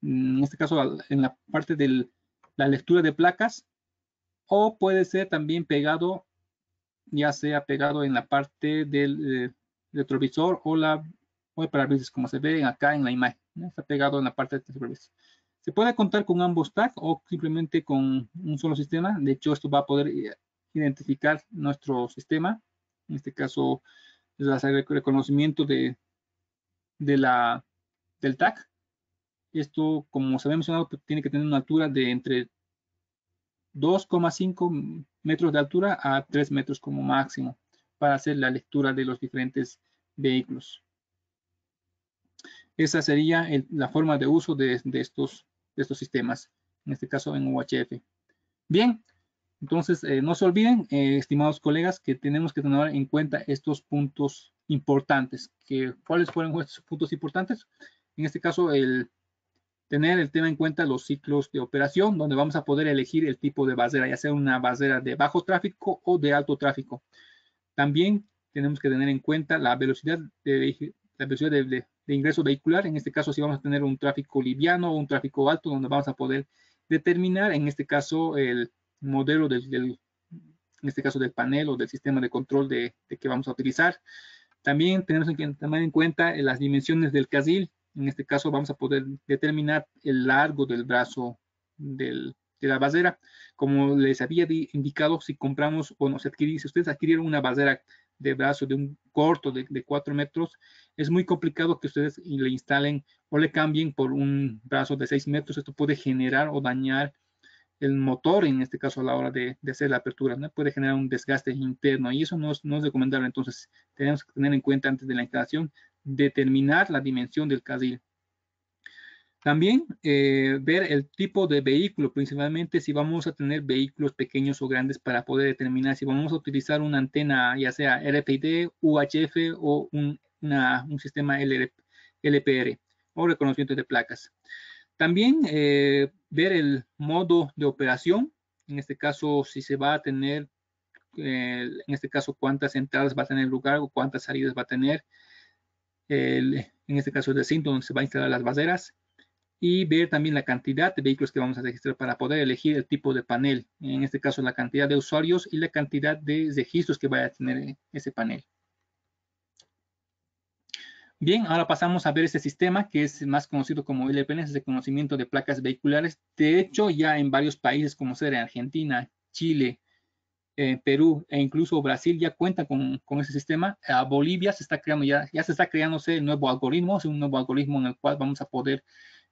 en este caso en la parte de la lectura de placas, o puede ser también pegado, ya sea pegado en la parte del eh, retrovisor o la o el parabrisas, como se ve acá en la imagen, está pegado en la parte del retrovisor. Se puede contar con ambos tags o simplemente con un solo sistema. De hecho, esto va a poder eh, identificar nuestro sistema. En este caso, es el reconocimiento de, de la, del TAC. Esto, como se había mencionado, pues, tiene que tener una altura de entre 2,5 metros de altura a 3 metros como máximo para hacer la lectura de los diferentes vehículos. Esa sería la forma de uso de, estos, estos sistemas, en este caso en UHF. Bien, entonces eh, no se olviden, eh, estimados colegas, que tenemos que tener en cuenta estos puntos importantes. Que, ¿Cuáles fueron estos puntos importantes? En este caso, el tener el tema en cuenta los ciclos de operación, donde vamos a poder elegir el tipo de basera, ya sea una basera de bajo tráfico o de alto tráfico. También tenemos que tener en cuenta la velocidad de, ingreso vehicular. En este caso, si vamos a tener un tráfico liviano o un tráfico alto, donde vamos a poder determinar, en este caso, el modelo del, en este caso del panel o del sistema de control de que vamos a utilizar. También tenemos que tomar en cuenta eh, las dimensiones del casil. En este caso vamos a poder determinar el largo del brazo de la basera. Como les había indicado, si compramos o no, se si ustedes adquirieron una basera de brazo de un corto de, de 4 metros, es muy complicado que ustedes le instalen o le cambien por un brazo de 6 metros. Esto puede generar o dañar el motor, en este caso a la hora de, hacer la apertura, puede generar un desgaste interno y eso no es, recomendable. Entonces, tenemos que tener en cuenta antes de la instalación determinar la dimensión del carril. También eh, ver el tipo de vehículo, principalmente si vamos a tener vehículos pequeños o grandes para poder determinar si vamos a utilizar una antena, ya sea RFID, UHF o un, sistema LPR o reconocimiento de placas. También eh, ver el modo de operación, en este caso si se va a tener, eh, en este caso cuántas entradas va a tener lugar o cuántas salidas va a tener. en este caso el recinto donde se van a instalar las baseras y ver también la cantidad de vehículos que vamos a registrar para poder elegir el tipo de panel. En este caso, la cantidad de usuarios y la cantidad de registros que vaya a tener ese panel. Bien, ahora pasamos a ver este sistema que es más conocido como es de conocimiento de placas vehiculares. De hecho, ya en varios países como ser Argentina, Chile, eh, Perú e incluso Brasil ya cuenta con, ese sistema. A Bolivia se está creando ya, ya se está creando el nuevo algoritmo, es un nuevo algoritmo en el cual vamos a poder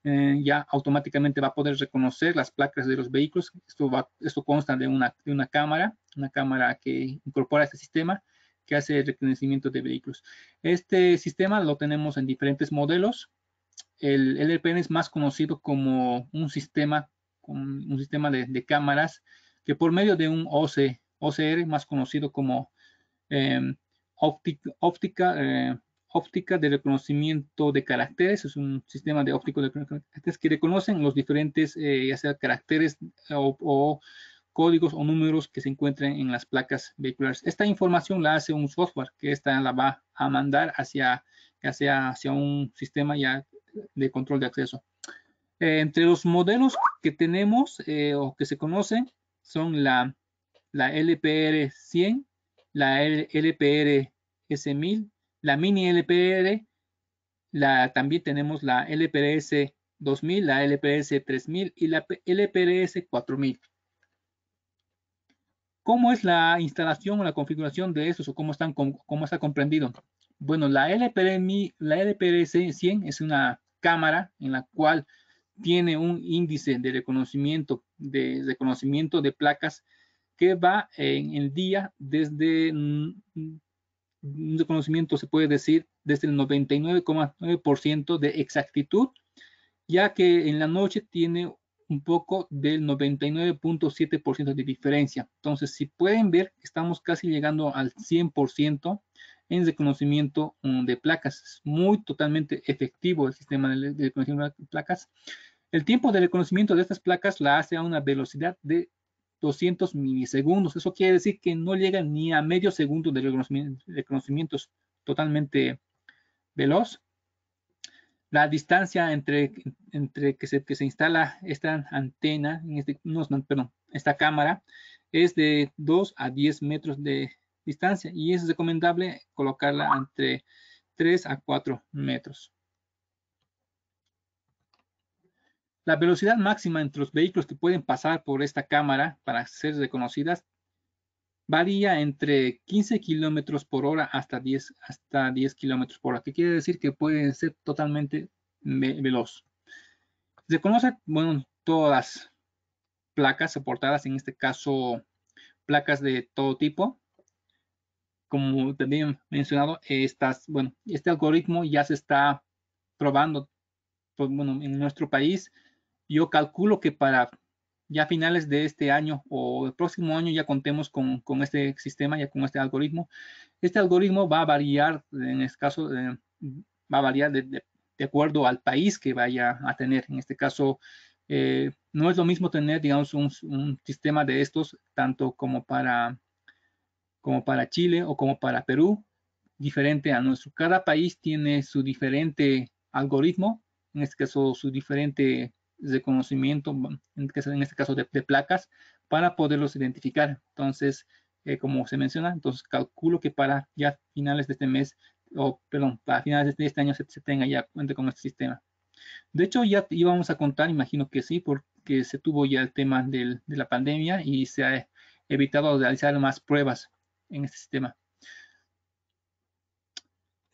eh, ya automáticamente va a poder reconocer las placas de los vehículos. Esto, va, esto consta de una, de una cámara, una cámara que incorpora este sistema que hace el reconocimiento de vehículos. Este sistema lo tenemos en diferentes modelos. El LPN e es más conocido como un sistema, un sistema de, cámaras que por medio de un OCR, más conocido como em, óptica, óptica, eh, óptica de reconocimiento de caracteres, es un sistema de óptico de caracteres que reconocen los diferentes, eh, ya sea caracteres o códigos o números que se encuentren en las placas vehiculares. Esta información la hace un software que esta la va a mandar hacia, hacia un sistema ya de control de acceso. Eh, entre los modelos que tenemos eh, o que se conocen son la, la LPR 100, la LPR S1000, la mini LPR, la, también tenemos la LPRS 2000, la lprs 3000 y la LPRS 4000. ¿Cómo es la instalación o la configuración de esos o cómo, están, cómo está comprendido? Bueno, la, LPR, la 100 es una cámara en la cual tiene un índice de reconocimiento de reconocimiento de placas que va en el día desde mm, un reconocimiento se puede decir desde el 99,9% de exactitud, ya que en la noche tiene un poco del 99.7% de diferencia. Entonces, si pueden ver, estamos casi llegando al 100% en reconocimiento mm, de placas. Es muy totalmente efectivo el sistema de reconocimiento de placas. El tiempo de reconocimiento de estas placas la hace a una velocidad de 200 milisegundos. Eso quiere decir que no llega ni a medio segundo de reconocimientos totalmente veloz la distancia entre, entre que, se, que se instala esta antena, en este, perdón, esta cámara, es de 2 a 10 metros de distancia y es recomendable colocarla entre 3 a 4 metros. La velocidad máxima entre los vehículos que pueden pasar por esta cámara para ser reconocidas varía entre 15 kilómetros por hora hasta 10, hasta 10 kilómetros por hora, que quiere decir que puede ser totalmente veloz. Se conocen, bueno, todas placas soportadas, en este caso placas de todo tipo. Como también mencionado, estas, bueno, este algoritmo ya se está probando pues, bueno, en nuestro país. Yo calculo que para ya a finales de este año o el próximo año ya contemos con, este sistema, ya con este algoritmo. Este algoritmo va a variar, en este caso, eh, va a variar de, acuerdo al país que vaya a tener. En este caso, eh, no es lo mismo tener, digamos, un, sistema de estos, tanto como para, como para Chile o como para Perú, diferente a nuestro. Cada país tiene su diferente algoritmo, en este caso, su diferente de conocimiento, en este caso este de, placas, para poderlos identificar. Entonces, eh, como se menciona, entonces calculo que para ya finales de este mes, o perdón, para finales de este, este año se, tenga ya cuenta con este sistema. De hecho, ya íbamos a contar, imagino que sí, porque se tuvo ya el tema de la pandemia y se ha evitado realizar más pruebas en este sistema.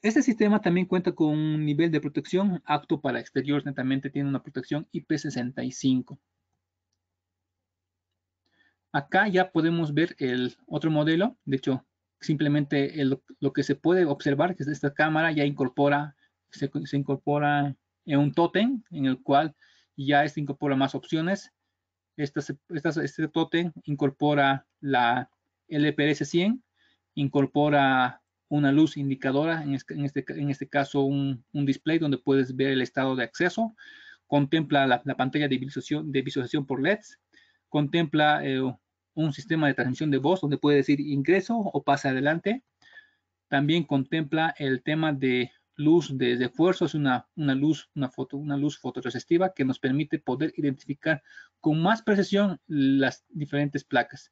Este sistema también cuenta con un nivel de protección apto para exteriores, netamente tiene una protección IP65. Acá ya podemos ver el otro modelo, de hecho, simplemente lo que se puede observar que esta cámara ya incorpora, se, incorpora en un tótem en el cual ya se este incorpora más opciones. este tótem incorpora la LPS100, incorpora una luz indicadora, en este, este, este caso un, display donde puedes ver el estado de acceso, contempla la, pantalla de visualización, por LEDs, contempla eh, un sistema de transmisión de voz donde puede decir ingreso o pasa adelante, también contempla el tema de luz de, esfuerzo, es una, luz, una, foto, una luz fotoresistiva que nos permite poder identificar con más precisión las diferentes placas.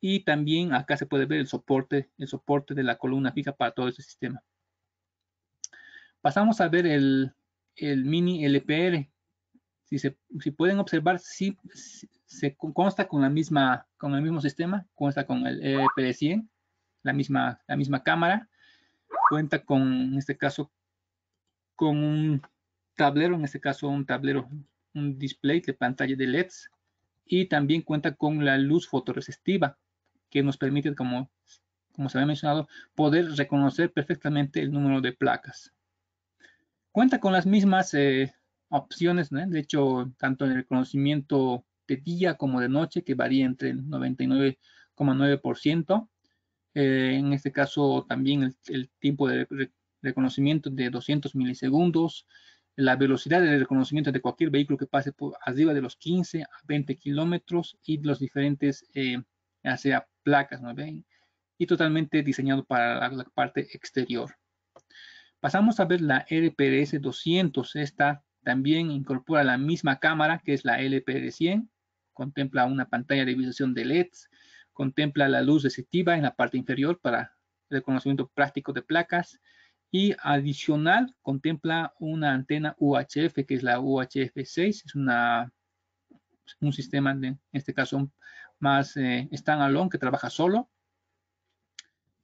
Y también acá se puede ver el soporte, el soporte de la columna fija para todo este sistema. Pasamos a ver el, mini LPR. Si, se, si pueden observar, sí, se consta con, la misma, con el mismo sistema, consta con el e pd 100 la misma, la misma cámara, cuenta con, en este caso, con un tablero, en este caso un tablero, un display de pantalla de LEDs, y también cuenta con la luz fotoresistiva que nos permite, como, como se había mencionado, poder reconocer perfectamente el número de placas. Cuenta con las mismas eh, opciones, de hecho, tanto en el reconocimiento de día como de noche, que varía entre el 99,9%. Eh, en este caso, también el, tiempo de reconocimiento de 200 milisegundos, la velocidad de reconocimiento de cualquier vehículo que pase por arriba de los 15 a 20 kilómetros y los diferentes, eh, ya sea placas, ¿no ven? Y totalmente diseñado para la, parte exterior. Pasamos a ver la LPRS 200. Esta también incorpora la misma cámara que es la LPR 100. Contempla una pantalla de visualización de LEDs. Contempla la luz receptiva en la parte inferior para reconocimiento práctico de placas y adicional contempla una antena UHF que es la UHF6, es un sistema en este caso más eh, Stan Alone, que trabaja solo,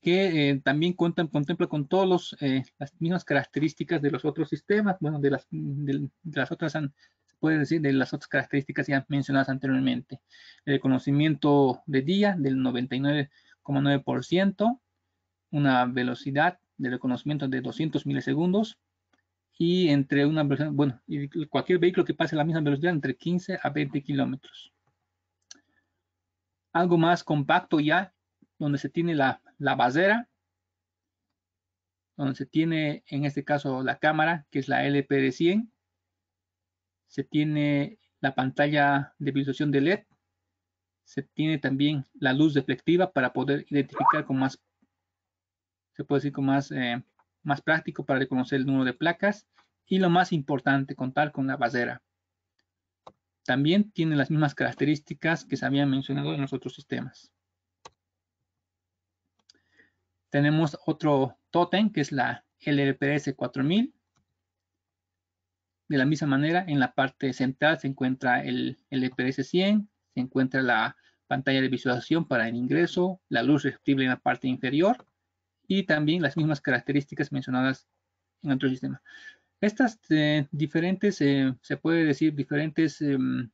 que eh, también cuentan, contempla con todas eh, las mismas características de los otros sistemas, bueno, de las, de, las otras, se puede decir, de las otras características ya mencionadas anteriormente. El conocimiento de día del 99,9%, una velocidad de reconocimiento de 200 milisegundos, y entre una bueno, cualquier vehículo que pase la misma velocidad entre 15 a 20 kilómetros algo más compacto ya, donde se tiene la, la basera, donde se tiene en este caso la cámara, que es la LP de 100, se tiene la pantalla de visualización de LED, se tiene también la luz deflectiva para poder identificar con más, se puede decir con más, eh, más práctico para reconocer el número de placas, y lo más importante, contar con la basera. También tiene las mismas características que se habían mencionado en los otros sistemas. Tenemos otro totem que es la LPS 4000. De la misma manera, en la parte central se encuentra el LPS 100, se encuentra la pantalla de visualización para el ingreso, la luz receptible en la parte inferior y también las mismas características mencionadas en otros sistemas. Estas eh, diferentes, eh, se puede decir diferentes, em,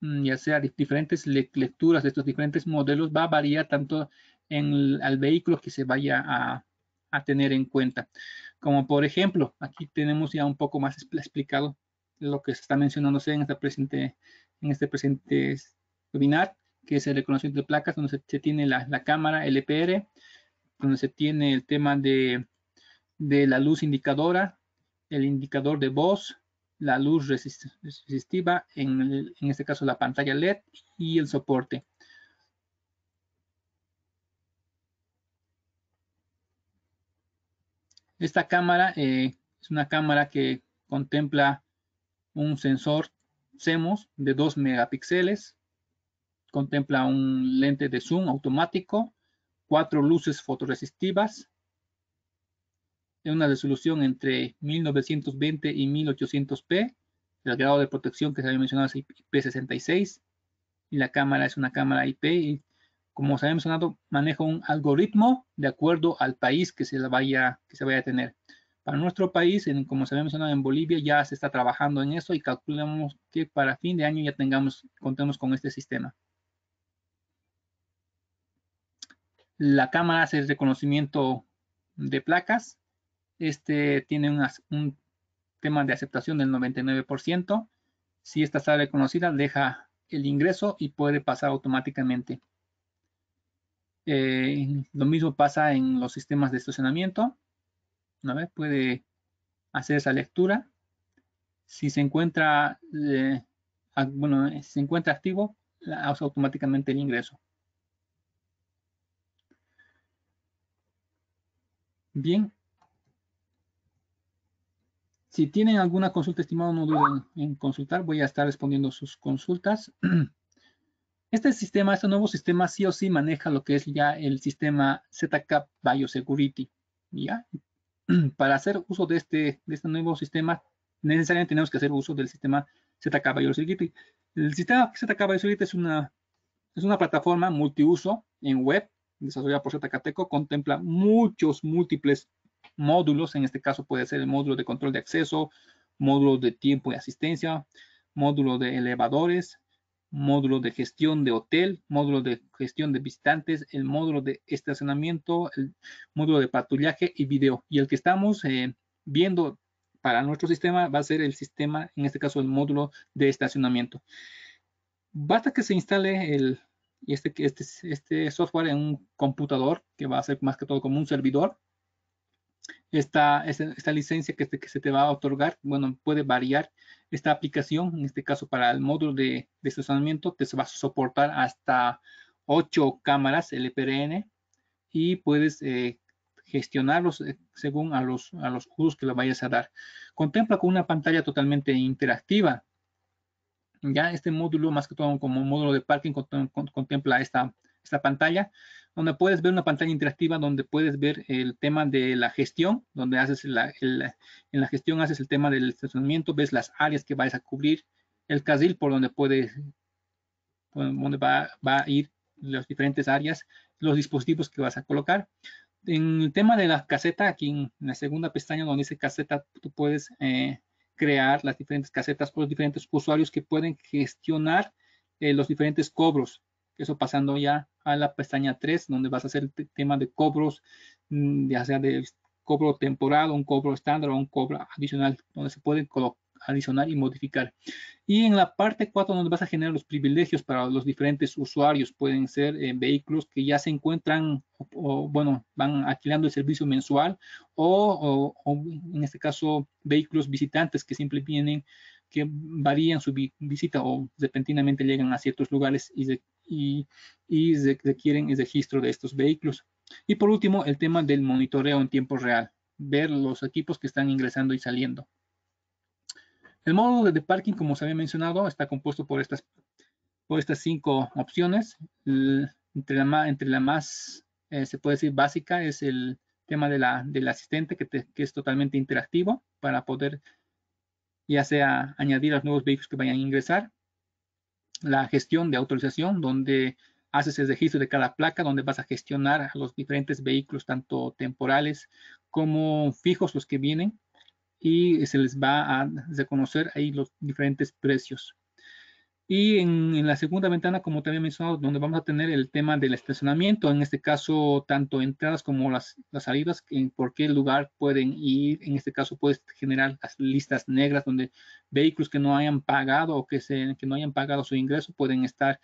mm, ya sea diferentes lecturas de estos diferentes modelos, va a variar tanto en el al vehículo que se vaya a, tener en cuenta. Como por ejemplo, aquí tenemos ya un poco más explicado lo que se está mencionando en, presente, en este presente webinar, que es el reconocimiento de placas, donde se, tiene la, la cámara LPR, donde se tiene el tema de de la luz indicadora, el indicador de voz, la luz resistiva, en, este caso la pantalla LED y el soporte. Esta cámara eh, es una cámara que contempla un sensor CMOS de 2 megapíxeles, contempla un lente de zoom automático, cuatro luces fotoresistivas, es una resolución entre 1920 y 1800p, el grado de protección que se había mencionado es IP66, y la cámara es una cámara IP, y como se había mencionado, maneja un algoritmo de acuerdo al país que se, vaya, que se vaya a tener. Para nuestro país, como se había mencionado en Bolivia, ya se está trabajando en eso y calculamos que para fin de año ya tengamos, contemos con este sistema. La cámara hace el reconocimiento de placas este tiene un tema de aceptación del 99%. Si esta sale conocida, deja el ingreso y puede pasar automáticamente. Eh, lo mismo pasa en los sistemas de estacionamiento. Una vez puede hacer esa lectura. Si se encuentra, eh, bueno, eh, se encuentra activo, hace automáticamente el ingreso. Bien, si tienen alguna consulta, estimado, no duden en consultar. Voy a estar respondiendo sus consultas. Este sistema, este nuevo sistema, sí o sí maneja lo que es ya el sistema ZK Biosecurity. ¿ya? Para hacer uso de este, este nuevo sistema, necesariamente tenemos que hacer uso del sistema ZK Biosecurity. El sistema ZK Biosecurity es una, es una plataforma multiuso en web, desarrollada por ZKTECO, contempla muchos múltiples módulos, en este caso puede ser el módulo de control de acceso, módulo de tiempo y asistencia, módulo de elevadores, módulo de gestión de hotel, módulo de gestión de visitantes, el módulo de estacionamiento, el módulo de patrullaje y video. Y el que estamos eh, viendo para nuestro sistema va a ser el sistema, en este caso el módulo de estacionamiento. Basta que se instale este, este, este software en un computador que va a ser más que todo como un servidor esta, esta, licencia este, que, se te va a otorgar, bueno, puede variar. Esta aplicación, en este caso para el módulo de, de estacionamiento, te va a soportar hasta 8 cámaras LPRN y puedes eh, gestionarlos eh, según a los, a los usos que lo vayas a dar. Contempla con una pantalla totalmente interactiva. Ya este módulo, más que todo como módulo de parking, contempla esta, esta pantalla, donde puedes ver una pantalla interactiva donde puedes ver el tema de la gestión, donde haces la, en la gestión haces el tema del estacionamiento, ves las áreas que vas a cubrir, el casil, por donde puedes, donde va, a ir las diferentes áreas, los dispositivos que vas a colocar. En el tema de la caseta, aquí en la segunda pestaña donde dice caseta, tú puedes eh, crear las diferentes casetas por los diferentes usuarios que pueden gestionar eh, los diferentes cobros eso pasando ya a la pestaña 3, donde vas a hacer el tema de cobros, mm, ya sea de cobro temporal, un cobro estándar o un cobro adicional, donde se puede adicionar y modificar. Y en la parte 4, donde vas a generar los privilegios para los diferentes usuarios, pueden ser eh, vehículos que ya se encuentran o, bueno, van alquilando el servicio mensual o, en este caso vehículos visitantes que siempre vienen, que varían su visita o repentinamente llegan a ciertos lugares y se y, requieren el registro de estos vehículos. Y por último, el tema del monitoreo en tiempo real, ver los equipos que están ingresando y saliendo. El módulo de parking, como se había mencionado, está compuesto por estas, por estas cinco opciones. entre, la, entre la, más, eh, se puede decir, básica es el tema de la, del asistente, que, que, es totalmente interactivo para poder ya sea añadir los nuevos vehículos que vayan a ingresar la gestión de autorización, donde haces el registro de cada placa, donde vas a gestionar los diferentes vehículos, tanto temporales como fijos los que vienen, y se les va a reconocer ahí los diferentes precios. Y en, la segunda ventana, como también mencionado, donde vamos a tener el tema del estacionamiento, en este caso, tanto entradas como las, salidas, en por qué lugar pueden ir. En este caso, puedes generar las listas negras donde vehículos que no hayan pagado o que, se, que no hayan pagado su ingreso pueden estar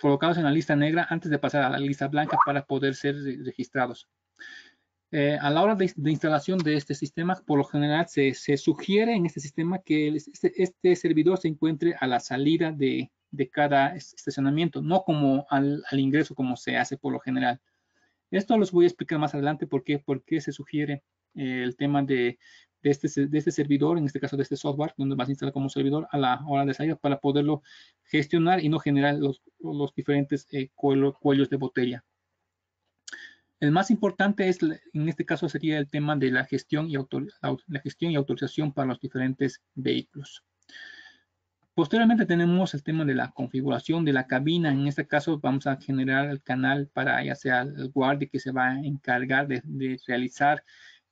colocados en la lista negra antes de pasar a la lista blanca para poder ser registrados. Eh, a la hora de, instalación de este sistema, por lo general se, sugiere en este sistema que este, este, servidor se encuentre a la salida de, cada estacionamiento, no como al, ingreso como se hace por lo general. Esto los voy a explicar más adelante por qué, se sugiere eh, el tema este de, este, servidor, en este caso de este software, donde vas a instalar como servidor a la hora de salida para poderlo gestionar y no generar los, diferentes eh, cuellos de botella. El más importante es, en este caso, sería el tema de la gestión y, la, gestión y autorización para los diferentes vehículos. Posteriormente tenemos el tema de la configuración de la cabina. En este caso vamos a generar el canal para ya sea el guardia que se va a encargar de, realizar,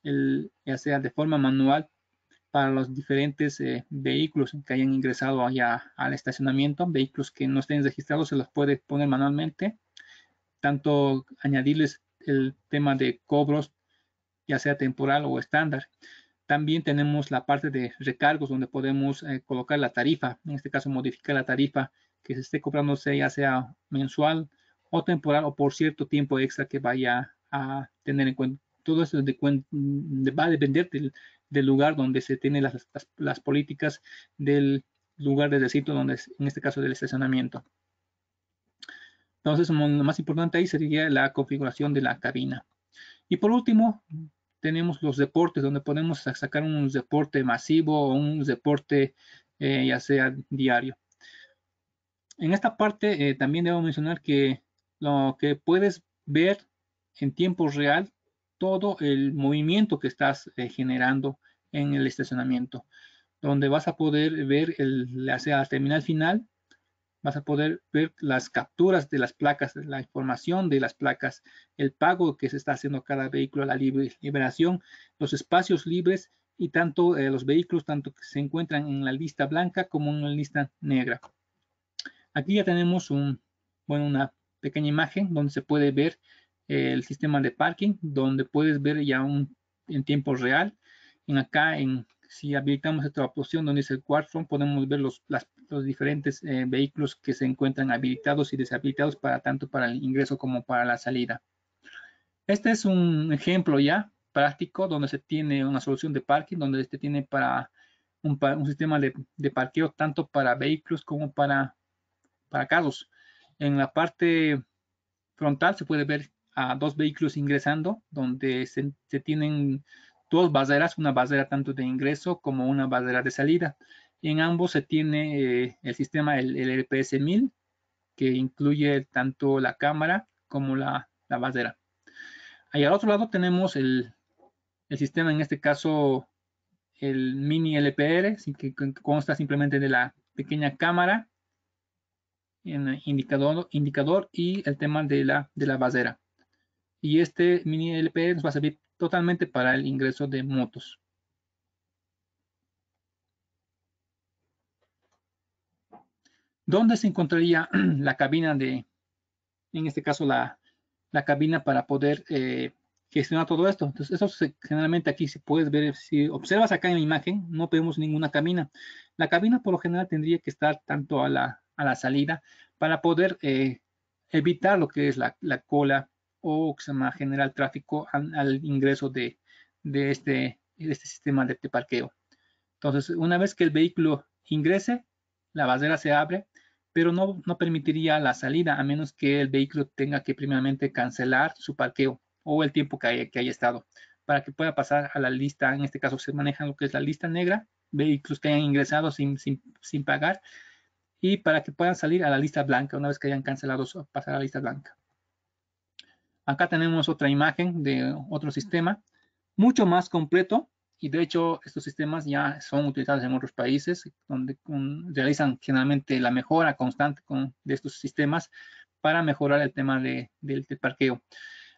el, ya sea de forma manual, para los diferentes eh, vehículos que hayan ingresado allá al estacionamiento. Vehículos que no estén registrados se los puede poner manualmente. Tanto añadirles el tema de cobros, ya sea temporal o estándar. También tenemos la parte de recargos donde podemos eh, colocar la tarifa, en este caso modificar la tarifa que se esté cobrando ya sea mensual o temporal o por cierto tiempo extra que vaya a tener en cuenta. Todo eso va a depender del, lugar donde se tienen las, políticas del lugar de sitio donde, en este caso, del estacionamiento. Entonces, lo más importante ahí sería la configuración de la cabina. Y por último, tenemos los deportes, donde podemos sacar un deporte masivo o un deporte eh, ya sea diario. En esta parte eh, también debo mencionar que lo que puedes ver en tiempo real todo el movimiento que estás eh, generando en el estacionamiento, donde vas a poder ver el, sea el terminal final vas a poder ver las capturas de las placas, la información de las placas, el pago que se está haciendo cada vehículo, a la liberación, los espacios libres y tanto eh, los vehículos, tanto que se encuentran en la lista blanca como en la lista negra. Aquí ya tenemos una pequeña imagen donde se puede ver eh, el sistema de parking, donde puedes ver ya en tiempo real. En acá, si habilitamos esta opción donde es el Quartron, podemos ver los, las, los diferentes eh, vehículos que se encuentran habilitados y deshabilitados para tanto para el ingreso como para la salida. Este es un ejemplo ya práctico donde se tiene una solución de parking, donde se este tiene para un, sistema de, de, parqueo tanto para vehículos como para, para carros. En la parte frontal se puede ver a dos vehículos ingresando, donde se, se tienen dos barreras, una barrera tanto de ingreso como una barrera de salida. En ambos se tiene eh, el sistema, el, lps 1000 que incluye tanto la cámara como la, basera. bandera. Ahí al otro lado tenemos el, sistema, en este caso el mini LPR, que consta simplemente de la pequeña cámara, en indicador, indicador y el tema de la, de la basera. Y este mini LPR nos va a servir totalmente para el ingreso de motos. ¿Dónde se encontraría la cabina de, en este caso, la, cabina para poder eh, gestionar todo esto? Entonces, eso generalmente aquí se puede ver, si observas acá en la imagen, no vemos ninguna cabina. La cabina por lo general tendría que estar tanto a la, a la salida para poder eh, evitar lo que es la, cola o que se llama general tráfico al, ingreso de, este, este sistema de, de parqueo. Entonces, una vez que el vehículo ingrese, la basera se abre, pero no, permitiría la salida a menos que el vehículo tenga que primeramente cancelar su parqueo o el tiempo que haya, que haya estado para que pueda pasar a la lista. En este caso se maneja lo que es la lista negra, vehículos que hayan ingresado sin, sin pagar y para que puedan salir a la lista blanca una vez que hayan cancelado pasar a la lista blanca. Acá tenemos otra imagen de otro sistema, mucho más completo, y de hecho estos sistemas ya son utilizados en otros países donde realizan generalmente la mejora constante de estos sistemas para mejorar el tema del, parqueo.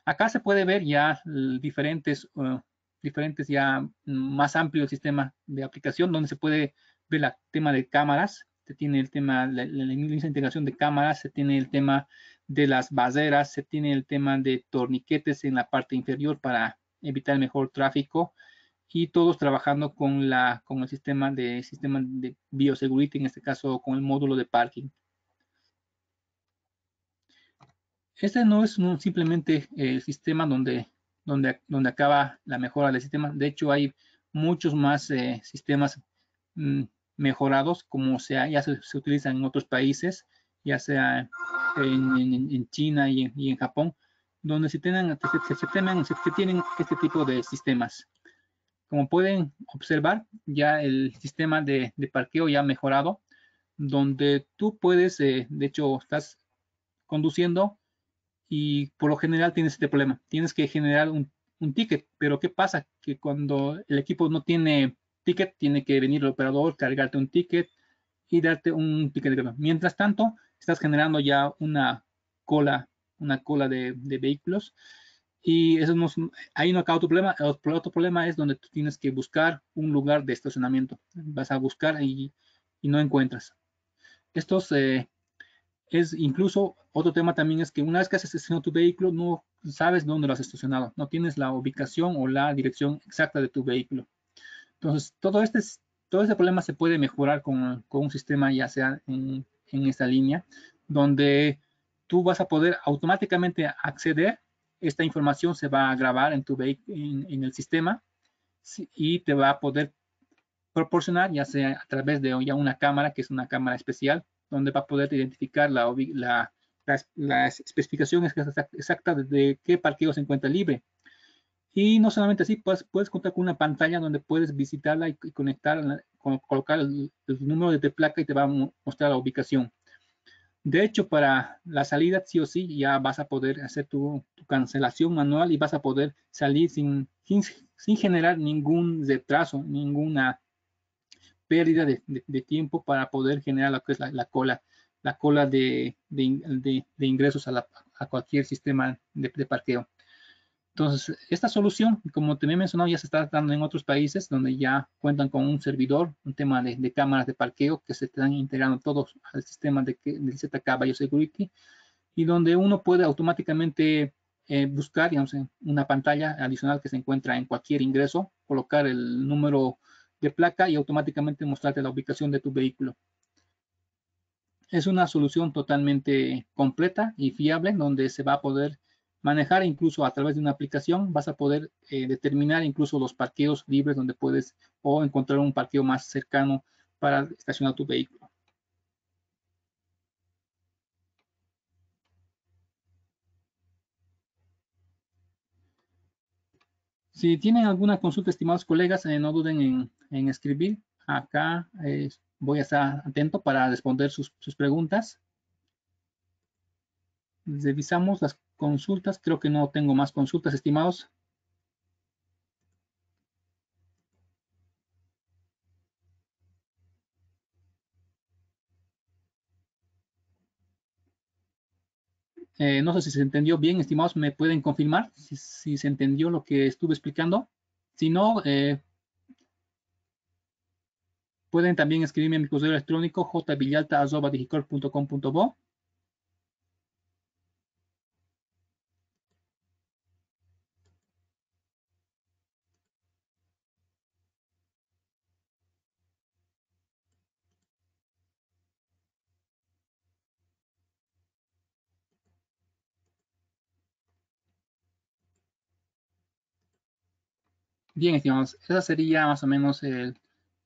Acá se puede ver ya diferentes, uh, diferentes ya más amplio el sistema de aplicación donde se puede ver el tema de cámaras, se tiene el tema de la, integración de cámaras, se tiene el tema de las baseras, se tiene el tema de torniquetes en la parte inferior para evitar mejor tráfico, y todos trabajando con, la, con el sistema de, sistema de bioseguridad, en este caso con el módulo de parking. Este no es simplemente el eh, sistema donde, donde, donde acaba la mejora del sistema. De hecho, hay muchos más eh, sistemas mm, mejorados, como sea, ya se, utilizan en otros países, ya sea en, China y en, Japón, donde se, se tienen este tipo de sistemas. Como pueden observar, ya el sistema de, parqueo ya ha mejorado, donde tú puedes, eh, de hecho, estás conduciendo y por lo general tienes este problema. Tienes que generar un, ticket, pero ¿qué pasa? Que cuando el equipo no tiene ticket, tiene que venir el operador, cargarte un ticket y darte un ticket de Mientras tanto, estás generando ya una cola, una cola de vehículos y eso nos ahí no acaba tu problema. El otro problema es donde tú tienes que buscar un lugar de estacionamiento. Vas a buscar y, y no encuentras. Esto eh, es incluso otro tema también es que una vez que has estacionado tu vehículo, no sabes dónde lo has estacionado. No tienes la ubicación o la dirección exacta de tu vehículo. Entonces, todo este, todo este problema se puede mejorar con, con un sistema ya sea en, en esta línea, donde tú vas a poder automáticamente acceder esta información se va a grabar en tu en, en el sistema y te va a poder proporcionar, ya sea a través de ya una cámara, que es una cámara especial, donde va a poder identificar la, la, las, especificaciones exactas de qué parqueo se encuentra libre. Y no solamente así, puedes, puedes contar con una pantalla donde puedes visitarla y, conectar, colocar el número de placa y te va a mostrar la ubicación. De hecho, para la salida sí o sí ya vas a poder hacer tu, cancelación manual y vas a poder salir sin, sin, generar ningún retraso, ninguna pérdida de, tiempo para poder generar lo que es la, cola, la cola de, ingresos a, a cualquier sistema de parqueo. Entonces, esta solución, como también mencionado, ya se está dando en otros países donde ya cuentan con un servidor, un tema de, cámaras de parqueo que se están integrando todos al sistema de, del ZK Biosecurity y donde uno puede automáticamente eh, buscar digamos, una pantalla adicional que se encuentra en cualquier ingreso, colocar el número de placa y automáticamente mostrarte la ubicación de tu vehículo. Es una solución totalmente completa y fiable donde se va a poder manejar incluso a través de una aplicación, vas a poder eh, determinar incluso los parqueos libres donde puedes o encontrar un parqueo más cercano para estacionar tu vehículo. Si tienen alguna consulta, estimados colegas, eh, no duden en, escribir. Acá eh, voy a estar atento para responder sus, sus preguntas. Revisamos las consultas. Creo que no tengo más consultas, estimados. Eh, no sé si se entendió bien, estimados, ¿me pueden confirmar si, se entendió lo que estuve explicando? Si no, eh, pueden también escribirme a mi correo electrónico jvillalta.com.bo Bien, estimados, ese sería más o menos el,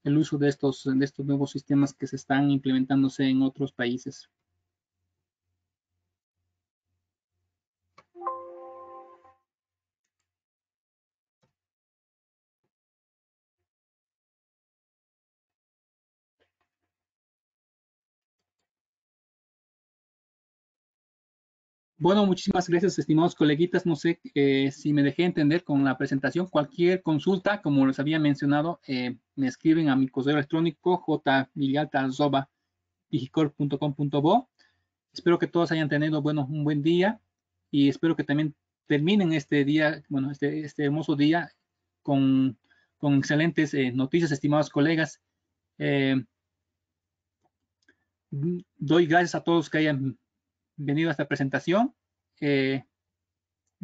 el uso de estos, de estos nuevos sistemas que se están implementándose en otros países. Bueno, muchísimas gracias, estimados coleguitas. No sé eh, si me dejé entender con la presentación. Cualquier consulta, como les había mencionado, eh, me escriben a mi correo electrónico bo. Espero que todos hayan tenido bueno, un buen día y espero que también terminen este día, bueno, este, este hermoso día con, excelentes eh, noticias, estimados colegas. doy gracias a todos que hayan Bienvenido a esta presentación. Eh,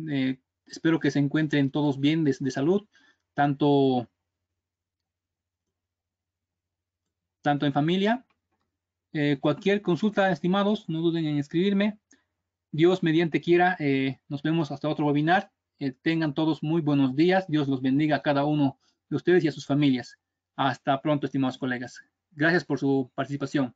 eh, espero que se encuentren todos bien de, salud, tanto, tanto en familia. Eh, cualquier consulta, estimados, no duden en escribirme. Dios mediante quiera, nos vemos hasta otro webinar. tengan todos muy buenos días. Dios los bendiga a cada uno de ustedes y a sus familias. Hasta pronto, estimados colegas. Gracias por su participación.